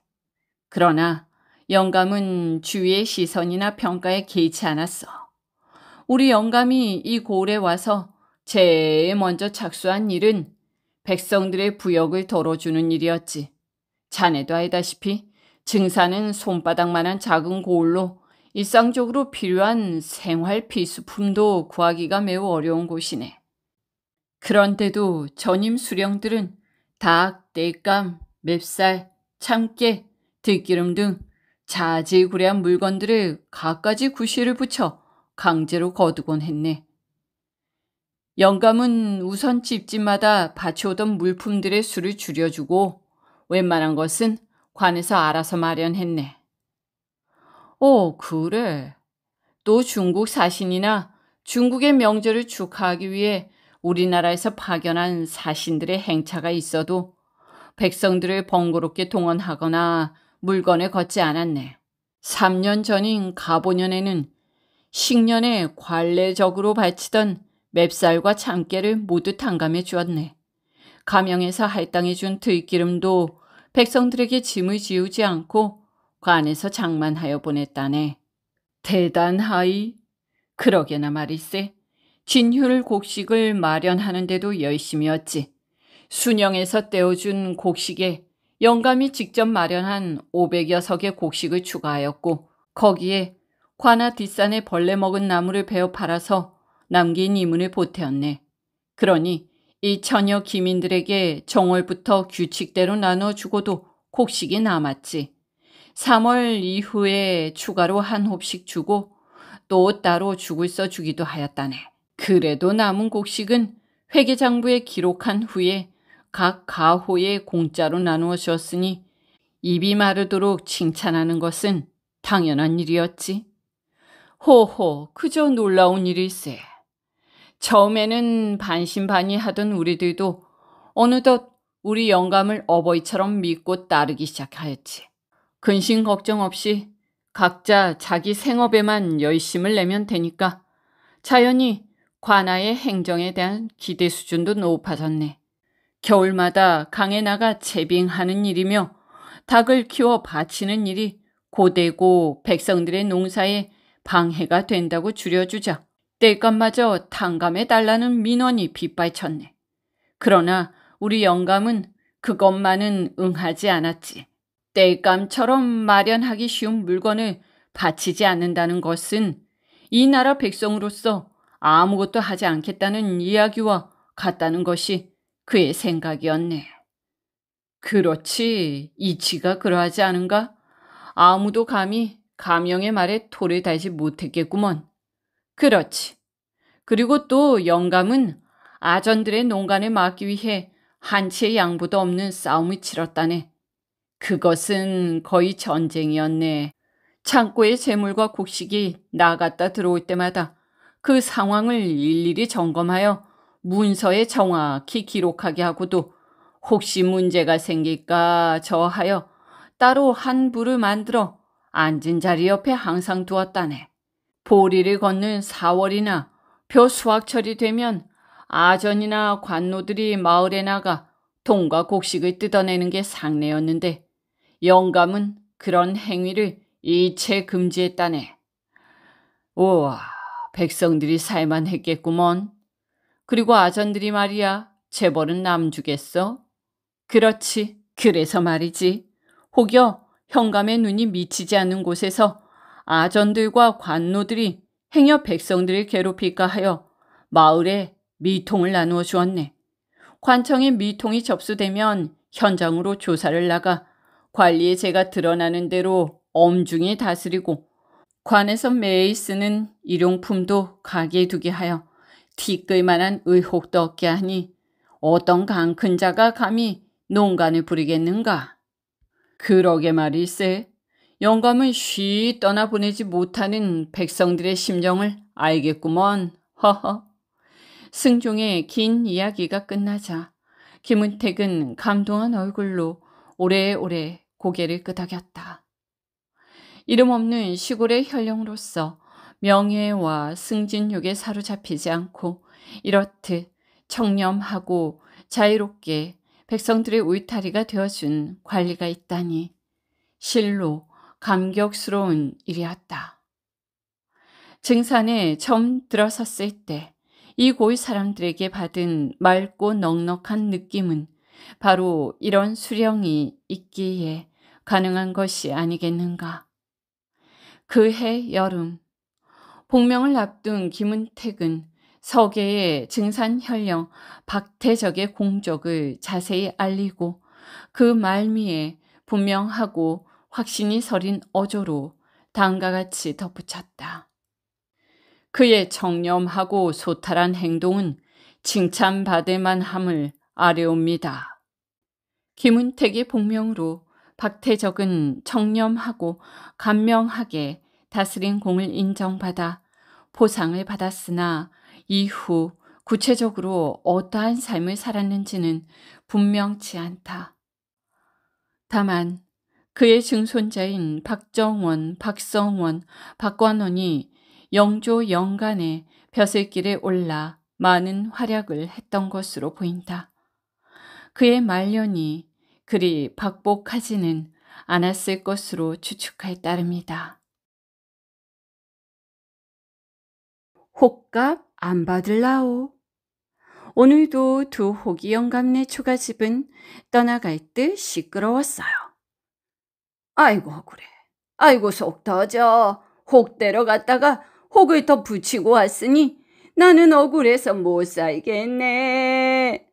그러나 영감은 주위의 시선이나 평가에 개의치 않았어. 우리 영감이 이 고을에 와서 제일 먼저 착수한 일은 백성들의 부역을 덜어주는 일이었지. 자네도 알다시피 증산은 손바닥만한 작은 고을로 일상적으로 필요한 생활 필수품도 구하기가 매우 어려운 곳이네. 그런데도 전임 수령들은 닭, 땔감, 맵살 참깨, 들기름 등 자질구레한 물건들을 갖가지 구실을 붙여 강제로 거두곤 했네. 영감은 우선 집집마다 바쳐오던 물품들의 수를 줄여주고 웬만한 것은 관에서 알아서 마련했네. 오, 어, 그래. 또 중국 사신이나 중국의 명절을 축하하기 위해 우리나라에서 파견한 사신들의 행차가 있어도 백성들을 번거롭게 동원하거나 물건을 걷지 않았네. 3년 전인 가보년에는 식년에 관례적으로 바치던 맵쌀과 참깨를 모두 탕감해 주었네. 가명에서 할당해 준 들기름도 백성들에게 짐을 지우지 않고 관에서 장만하여 보냈다네. 대단하이. 그러게나 말일세. 진휼 곡식을 마련하는데도 열심이었지. 순영에서 떼어준 곡식에 영감이 직접 마련한 500여 석의 곡식을 추가하였고 거기에 관아 뒷산에 벌레 먹은 나무를 베어 팔아서 남긴 이문을 보태었네. 그러니 이 처녀 기민들에게 정월부터 규칙대로 나눠주고도 곡식이 남았지. 3월 이후에 추가로 한 홉씩 주고 또 따로 죽을 써 주기도 하였다네. 그래도 남은 곡식은 회계장부에 기록한 후에 각 가호에 공짜로 나누어 주었으니 입이 마르도록 칭찬하는 것은 당연한 일이었지. 호호, 그저 놀라운 일일세. 처음에는 반신반의하던 우리들도 어느덧 우리 영감을 어버이처럼 믿고 따르기 시작하였지. 근심 걱정 없이 각자 자기 생업에만 열심을 내면 되니까 자연히 관아의 행정에 대한 기대 수준도 높아졌네. 겨울마다 강에 나가 재빙하는 일이며 닭을 키워 바치는 일이 고되고 백성들의 농사에 방해가 된다고 줄여주자. 때감마저 탕감해 달라는 민원이 빗발쳤네. 그러나 우리 영감은 그것만은 응하지 않았지. 때감처럼 마련하기 쉬운 물건을 바치지 않는다는 것은 이 나라 백성으로서 아무것도 하지 않겠다는 이야기와 같다는 것이 그의 생각이었네. 그렇지, 이치가 그러하지 않은가? 아무도 감히 감영의 말에 토를 달지 못했겠구먼. 그렇지. 그리고 또 영감은 아전들의 농간에 막기 위해 한치의 양보도 없는 싸움을 치렀다네. 그것은 거의 전쟁이었네. 창고의 재물과 곡식이 나갔다 들어올 때마다 그 상황을 일일이 점검하여 문서에 정확히 기록하게 하고도 혹시 문제가 생길까 저하여 따로 한 부를 만들어 앉은 자리 옆에 항상 두었다네. 보리를 걷는 4월이나 벼 수확철이 되면 아전이나 관노들이 마을에 나가 돈과 곡식을 뜯어내는 게 상례였는데 영감은 그런 행위를 일체 금지했다네. 우와, 백성들이 살만했겠구먼. 그리고 아전들이 말이야, 재벌은 남 주겠어? 그렇지, 그래서 말이지. 혹여 형감의 눈이 미치지 않는 곳에서 아전들과 관노들이 행여 백성들을 괴롭힐까 하여 마을에 미통을 나누어 주었네. 관청에 미통이 접수되면 현장으로 조사를 나가 관리의 제가 드러나는 대로 엄중히 다스리고 관에서 매일 쓰는 일용품도 가게에 두게 하여 뒤끌만한 의혹도 없게 하니 어떤 강큰 자가 감히 농간을 부리겠는가. 그러게 말일세. 영감은 쉬 떠나보내지 못하는 백성들의 심정을 알겠구먼. 허허. 승종의 긴 이야기가 끝나자 김은택은 감동한 얼굴로 오래오래 고개를 끄덕였다. 이름 없는 시골의 현령으로서 명예와 승진욕에 사로잡히지 않고 이렇듯 청렴하고 자유롭게 백성들의 울타리가 되어준 관리가 있다니 실로 감격스러운 일이었다. 증산에 처음 들어섰을 때 이 고위 사람들에게 받은 맑고 넉넉한 느낌은 바로 이런 수령이 있기에 가능한 것이 아니겠는가. 그 해 여름, 복명을 앞둔 김은택은 서계의 증산현령 박태적의 공적을 자세히 알리고 그 말미에 분명하고 확신이 서린 어조로 다음과 같이 덧붙였다. 그의 청렴하고 소탈한 행동은 칭찬받을 만함을 아뢰옵니다. 김은택의 복명으로 박태적은 청렴하고 간명하게 다스린 공을 인정받아 보상을 받았으나 이후 구체적으로 어떠한 삶을 살았는지는 분명치 않다. 다만 그의 증손자인 박정원, 박성원, 박관원이 영조 영간에 벼슬길에 올라 많은 활약을 했던 것으로 보인다. 그의 말년이 그리 박복하지는 않았을 것으로 추측할 따름이다. 혹값 안 받을라오. 오늘도 두 호기 영감네 초가집은 떠나갈 듯 시끄러웠어요. 아이고 억울해. 아이고 속 터져. 혹 데려갔다가 혹을 더 붙이고 왔으니 나는 억울해서 못 살겠네.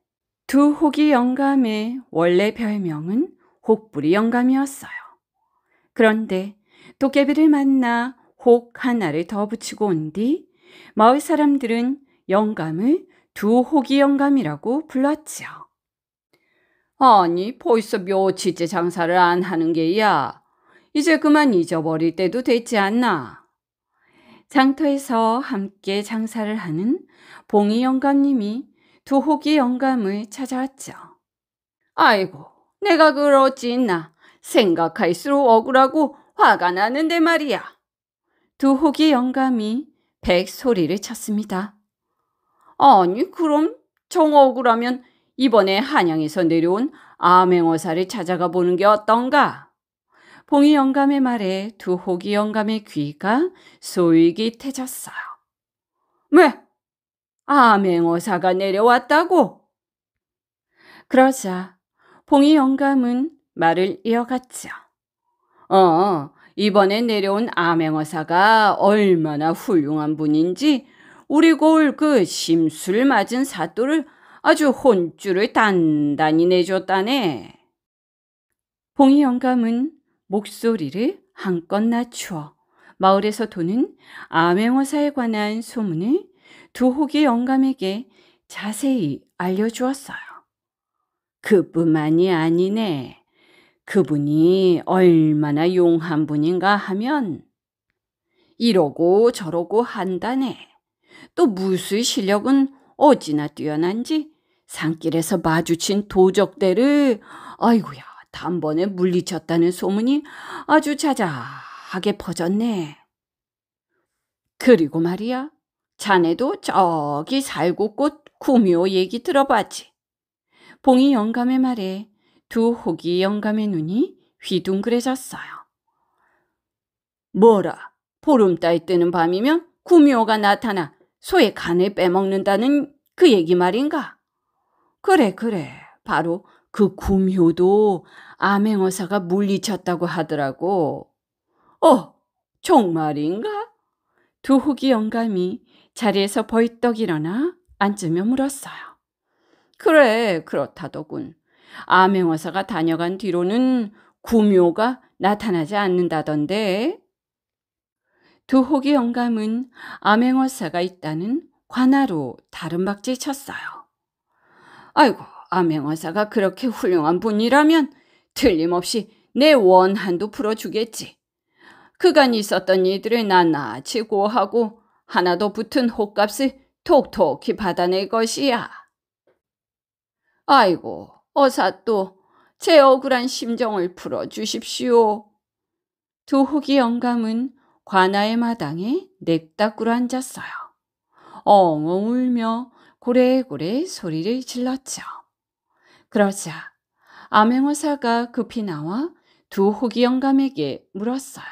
두 혹이 영감의 원래 별명은 혹불이 영감이었어요. 그런데 도깨비를 만나 혹 하나를 더 붙이고 온 뒤 마을 사람들은 영감을 두 혹이 영감이라고 불렀지요. 아니, 벌써 며칠째 장사를 안 하는 게야. 이제 그만 잊어버릴 때도 됐지 않나. 장터에서 함께 장사를 하는 봉이 영감님이 두 호기 영감을 찾아왔죠. 아이고, 내가 그러지나 있 생각할수록 억울하고 화가 나는데 말이야. 두 호기 영감이 백 소리를 쳤습니다. 아니, 그럼 정 억울하면 이번에 한양에서 내려온 암행어사를 찾아가 보는 게 어떤가? 봉이 영감의 말에 두호기 영감의 귀가 소익이태졌어요. 왜? 암행어사가 내려왔다고? 그러자 봉이 영감은 말을 이어갔죠. 어, 이번에 내려온 암행어사가 얼마나 훌륭한 분인지 우리 골 그 심술 맞은 사또를 아주 혼쭐을 단단히 내줬다네. 봉이 영감은 목소리를 한껏 낮추어 마을에서 도는 암행어사에 관한 소문을 두 호기 영감에게 자세히 알려주었어요. 그뿐만이 아니네. 그분이 얼마나 용한 분인가 하면 이러고 저러고 한다네. 또 무술 실력은 어찌나 뛰어난지 산길에서 마주친 도적대를 아이고야 단번에 물리쳤다는 소문이 아주 자자하게 퍼졌네. 그리고 말이야 자네도 저기 살고 꽃 구미호 얘기 들어봤지. 봉이 영감의 말에 두 호기 영감의 눈이 휘둥그레졌어요. 뭐라 보름 달 뜨는 밤이면 구미호가 나타나 소의 간을 빼먹는다는 그 얘기 말인가? 그래, 그래. 바로 그 구묘도 암행어사가 물리쳤다고 하더라고. 어, 정말인가? 두 호기 영감이 자리에서 벌떡 일어나 앉으며 물었어요. 그래, 그렇다더군. 암행어사가 다녀간 뒤로는 구묘가 나타나지 않는다던데. 두 호기 영감은 암행어사가 있다는 관아로 다른 박질 쳤어요. 아이고, 암행어사가 그렇게 훌륭한 분이라면 틀림없이 내 원한도 풀어주겠지. 그간 있었던 이들을 낱낱이 고하고 하나 도 붙은 호값을 톡톡히 받아낼 것이야. 아이고, 어사 또, 제 억울한 심정을 풀어주십시오. 두호기 영감은 관아의 마당에 냅다꾸러 앉았어요. 엉엉 울며 고래고래 소리를 질렀죠. 그러자 암행어사가 급히 나와 두 호기 영감에게 물었어요.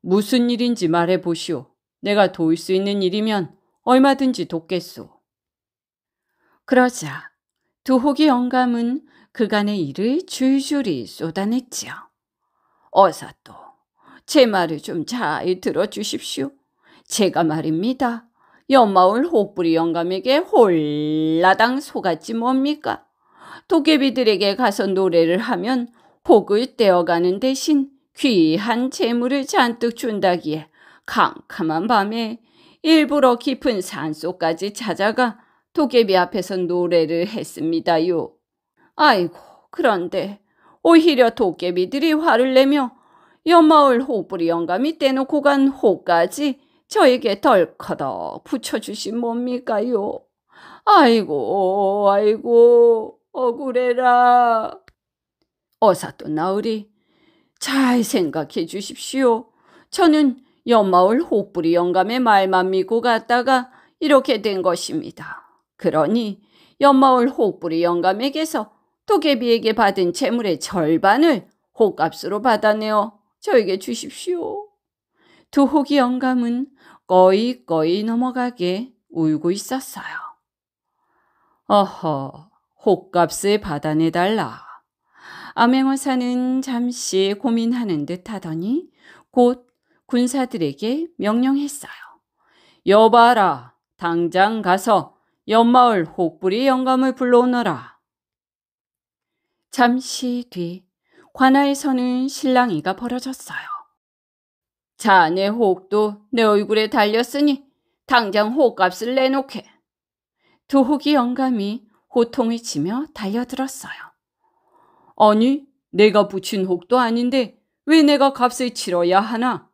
무슨 일인지 말해보시오. 내가 도울 수 있는 일이면 얼마든지 돕겠소. 그러자 두 호기 영감은 그간의 일을 줄줄이 쏟아냈지요. 어사또제 말을 좀 잘 들어주십시오. 제가 말입니다. 연마을 혹부리 영감에게 홀라당 속았지 뭡니까? 도깨비들에게 가서 노래를 하면 복을 떼어가는 대신 귀한 재물을 잔뜩 준다기에 캄캄한 밤에 일부러 깊은 산속까지 찾아가 도깨비 앞에서 노래를 했습니다요. 아이고 그런데 오히려 도깨비들이 화를 내며 연마을 호뿌리 영감이 떼놓고 간 호까지 저에게 덜커덕 붙여주신 뭡니까요? 아이고, 아이고, 억울해라. 어서 또 나으리, 잘 생각해 주십시오. 저는 연마을 혹부리 영감의 말만 믿고 갔다가 이렇게 된 것입니다. 그러니 연마을 혹부리 영감에게서 도깨비에게 받은 재물의 절반을 호값으로 받아내어 저에게 주십시오. 두혹이 영감은 꺼이꺼이 넘어가게 울고 있었어요. 어허, 호값을 받아내달라. 암행어사는 잠시 고민하는 듯 하더니 곧 군사들에게 명령했어요. 여봐라, 당장 가서 옆마을 혹부이 영감을 불러오너라. 잠시 뒤 관아에서는 실랑이가 벌어졌어요. 자네 혹도 내 얼굴에 달렸으니 당장 호값을 내놓게. 두 혹이 영감이 호통을 치며 달려들었어요. 아니, 내가 붙인 혹도 아닌데 왜 내가 값을 치러야 하나?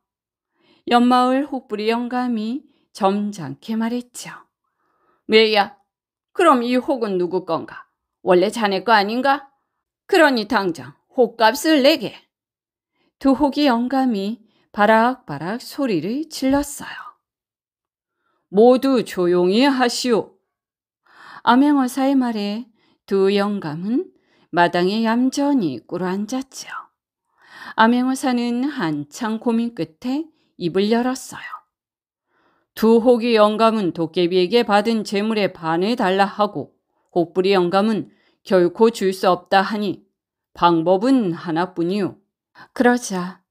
연마을 혹부리 영감이 점잖게 말했죠. 왜야? 그럼 이 혹은 누구 건가? 원래 자네 거 아닌가? 그러니 당장 혹값을 내게. 두 혹이 영감이 바락바락 소리를 질렀어요. 모두 조용히 하시오. 암행어사의 말에 두 영감은 마당에 얌전히 꿇어 앉았지요. 암행어사는 한창 고민 끝에 입을 열었어요. 두 호기 영감은 도깨비에게 받은 재물의 반을 달라 하고 혹부리 영감은 결코 줄 수 없다 하니 방법은 하나뿐이오 그러자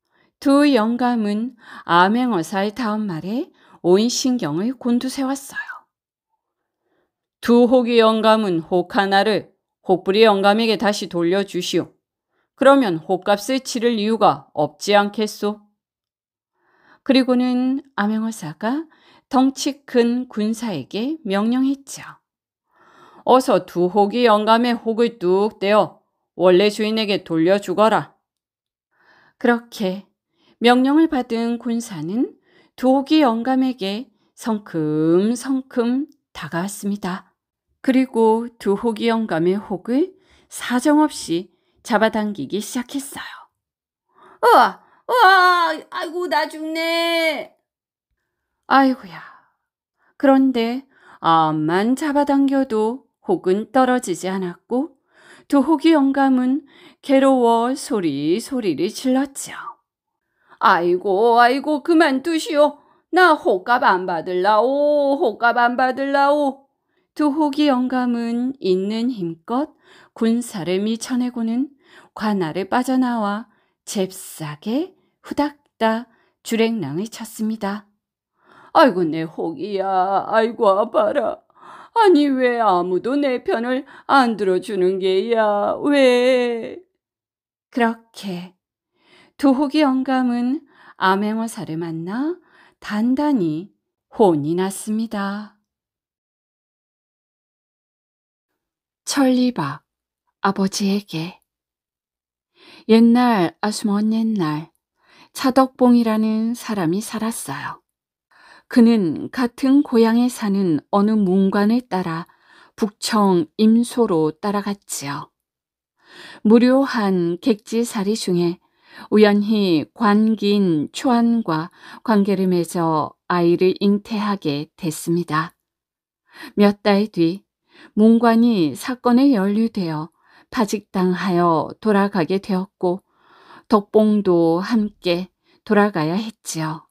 두 영감은 암행어사의 다음 말에 온 신경을 곤두세웠어요. 두 호기 영감은 혹 하나를 혹부리 영감에게 다시 돌려주시오. 그러면 혹값을 치를 이유가 없지 않겠소? 그리고는 암행어사가 덩치 큰 군사에게 명령했죠. 어서 두 혹이 영감의 혹을 뚝 떼어 원래 주인에게 돌려주거라. 그렇게 명령을 받은 군사는 도기 영감에게 성큼성큼 다가왔습니다. 그리고 두 호기 영감의 혹을 사정없이 잡아당기기 시작했어요. 으아! 우와! 아이고, 나 죽네! 아이고야. 그런데 암만 잡아당겨도 혹은 떨어지지 않았고 두 호기 영감은 괴로워 소리 소리를 질렀지요. 아이고, 아이고, 그만두시오. 나 호값 안 받을라오, 호값 안 받을라오. 두호기 영감은 있는 힘껏 군사를 미쳐내고는 관아를 빠져나와 잽싸게 후닥닥 주랭랑을 쳤습니다. 아이고 내호기야 아이고 아봐라. 아니 왜 아무도 내 편을 안 들어주는 게야, 왜? 그렇게 도호기 영감은 암행어사를 만나 단단히 혼이 났습니다. 천리박 아버지에게 옛날 아주 먼 옛날 차덕봉이라는 사람이 살았어요. 그는 같은 고향에 사는 어느 문관을 따라 북청 임소로 따라갔지요. 무료한 객지살이 중에 우연히 관긴 초안과 관계를 맺어 아이를 잉태하게 됐습니다. 몇 달 뒤 문관이 사건에 연루되어 파직당하여 돌아가게 되었고 덕봉도 함께 돌아가야 했지요.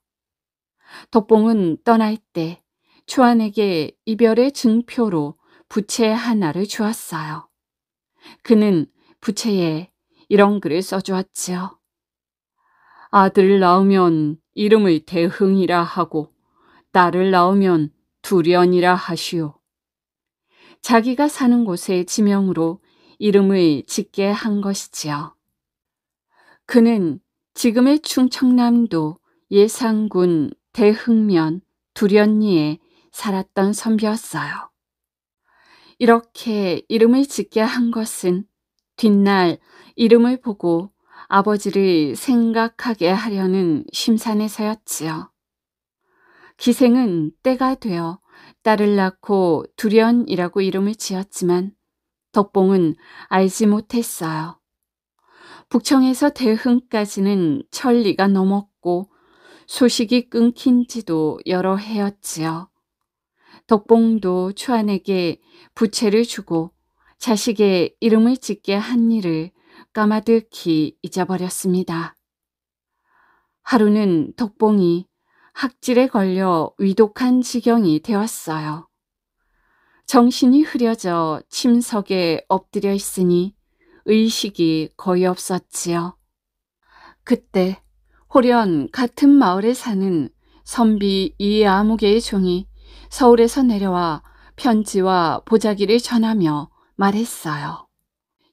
덕봉은 떠날 때 초안에게 이별의 증표로 부채 하나를 주었어요. 그는 부채에 이런 글을 써주었지요. 아들 낳으면 이름을 대흥이라 하고 딸을 낳으면 두련이라 하시오. 자기가 사는 곳의 지명으로 이름을 짓게 한 것이지요. 그는 지금의 충청남도 예산군 대흥면 두련리에 살았던 선비였어요. 이렇게 이름을 짓게 한 것은 뒷날 이름을 보고 아버지를 생각하게 하려는 심산에서였지요. 기생은 때가 되어 딸을 낳고 두련이라고 이름을 지었지만 덕봉은 알지 못했어요. 북청에서 대흥까지는 천리가 넘었고 소식이 끊긴 지도 여러 해였지요. 덕봉도 추안에게 부채를 주고 자식의 이름을 짓게 한 일을 까마득히 잊어버렸습니다. 하루는 독봉이 학질에 걸려 위독한 지경이 되었어요. 정신이 흐려져 침석에 엎드려 있으니 의식이 거의 없었지요. 그때 호련 같은 마을에 사는 선비 이아무개의 종이 서울에서 내려와 편지와 보자기를 전하며 말했어요.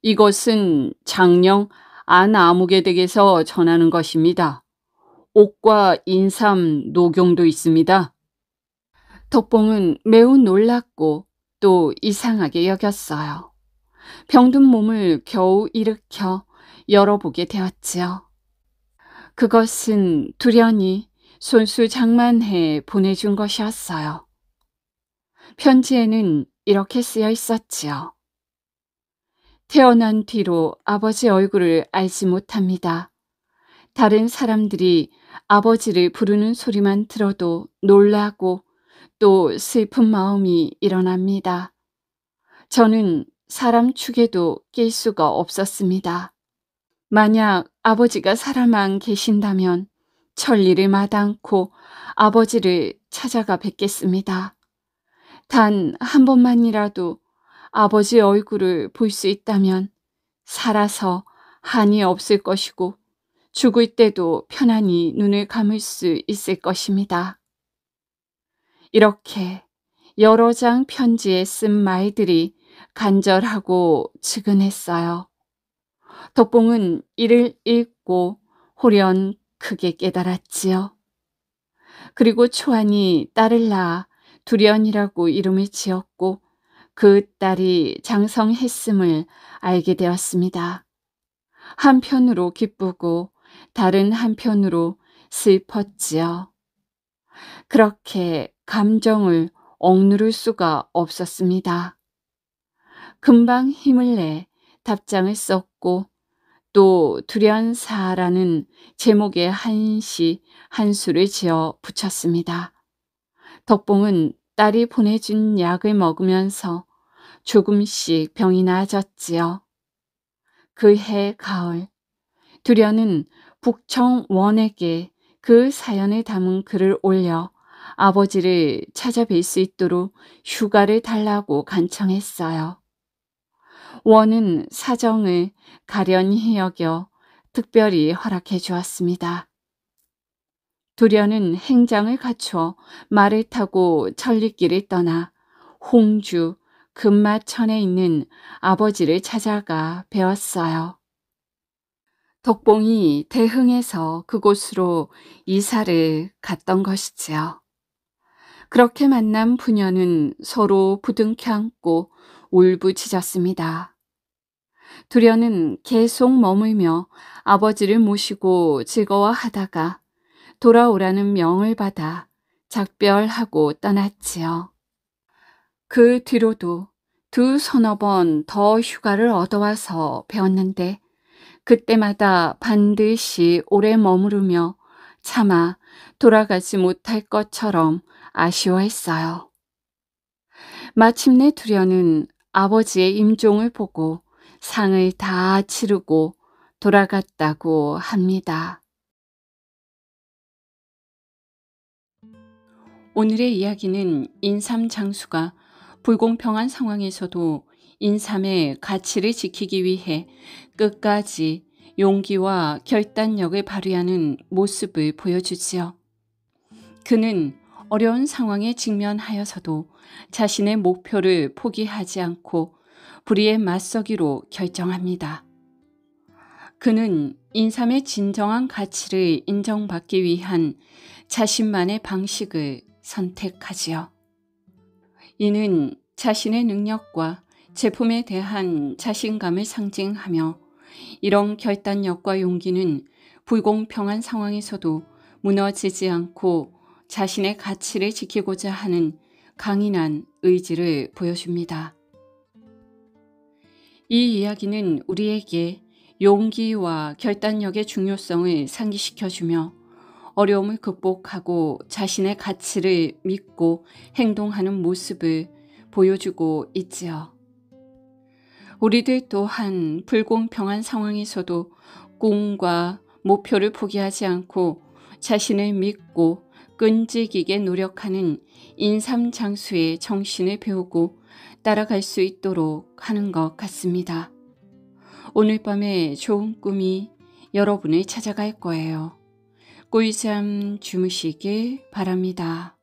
이것은 장령 안아무개 댁에서 전하는 것입니다. 옥과 인삼, 녹용도 있습니다. 덕봉은 매우 놀랐고 또 이상하게 여겼어요. 병든 몸을 겨우 일으켜 열어보게 되었지요. 그것은 두려니 손수 장만해 보내준 것이었어요. 편지에는 이렇게 쓰여 있었지요. 태어난 뒤로 아버지 얼굴을 알지 못합니다. 다른 사람들이 아버지를 부르는 소리만 들어도 놀라고 또 슬픈 마음이 일어납니다. 저는 사람 축에도 낄 수가 없었습니다. 만약 아버지가 살아만 계신다면 천리를 마다않고 아버지를 찾아가 뵙겠습니다. 단 한 번만이라도 아버지의 얼굴을 볼 수 있다면 살아서 한이 없을 것이고 죽을 때도 편안히 눈을 감을 수 있을 것입니다. 이렇게 여러 장 편지에 쓴 말들이 간절하고 측은했어요. 덕봉은 이를 읽고 홀연 크게 깨달았지요. 그리고 초안이 딸을 낳아 두련이라고 이름을 지었고 그 딸이 장성했음을 알게 되었습니다. 한편으로 기쁘고 다른 한편으로 슬펐지요. 그렇게 감정을 억누를 수가 없었습니다. 금방 힘을 내 답장을 썼고 또 두련사라는 제목의 한시 한수를 지어 붙였습니다. 덕봉은 딸이 보내준 약을 먹으면서 조금씩 병이 나아졌지요. 그 해 가을 두려는 북청원에게 그 사연을 담은 글을 올려 아버지를 찾아뵐 수 있도록 휴가를 달라고 간청했어요. 원은 사정을 가련히 여겨 특별히 허락해 주었습니다. 두려는 행장을 갖춰 말을 타고 천리길을 떠나 홍주 금마천에 있는 아버지를 찾아가 배웠어요. 덕봉이 대흥에서 그곳으로 이사를 갔던 것이지요. 그렇게 만난 부녀는 서로 부둥켜 안고 울부짖었습니다. 두려는 계속 머물며 아버지를 모시고 즐거워하다가 돌아오라는 명을 받아 작별하고 떠났지요. 그 뒤로도 두 서너 번 더 휴가를 얻어와서 배웠는데 그때마다 반드시 오래 머무르며 차마 돌아가지 못할 것처럼 아쉬워했어요. 마침내 두려는 아버지의 임종을 보고 상을 다 치르고 돌아갔다고 합니다. 오늘의 이야기는 인삼 장수가 불공평한 상황에서도 인삼의 가치를 지키기 위해 끝까지 용기와 결단력을 발휘하는 모습을 보여주지요. 그는 어려운 상황에 직면하여서도 자신의 목표를 포기하지 않고 불의에 맞서기로 결정합니다. 그는 인삼의 진정한 가치를 인정받기 위한 자신만의 방식을 선택하지요. 이는 자신의 능력과 제품에 대한 자신감을 상징하며 이런 결단력과 용기는 불공평한 상황에서도 무너지지 않고 자신의 가치를 지키고자 하는 강인한 의지를 보여줍니다. 이 이야기는 우리에게 용기와 결단력의 중요성을 상기시켜주며 어려움을 극복하고 자신의 가치를 믿고 행동하는 모습을 보여주고 있지요. 우리들 또한 불공평한 상황에서도 꿈과 목표를 포기하지 않고 자신을 믿고 끈질기게 노력하는 인삼장수의 정신을 배우고 따라갈 수 있도록 하는 것 같습니다. 오늘 밤에 좋은 꿈이 여러분을 찾아갈 거예요. 꿀잠 주무시길 바랍니다.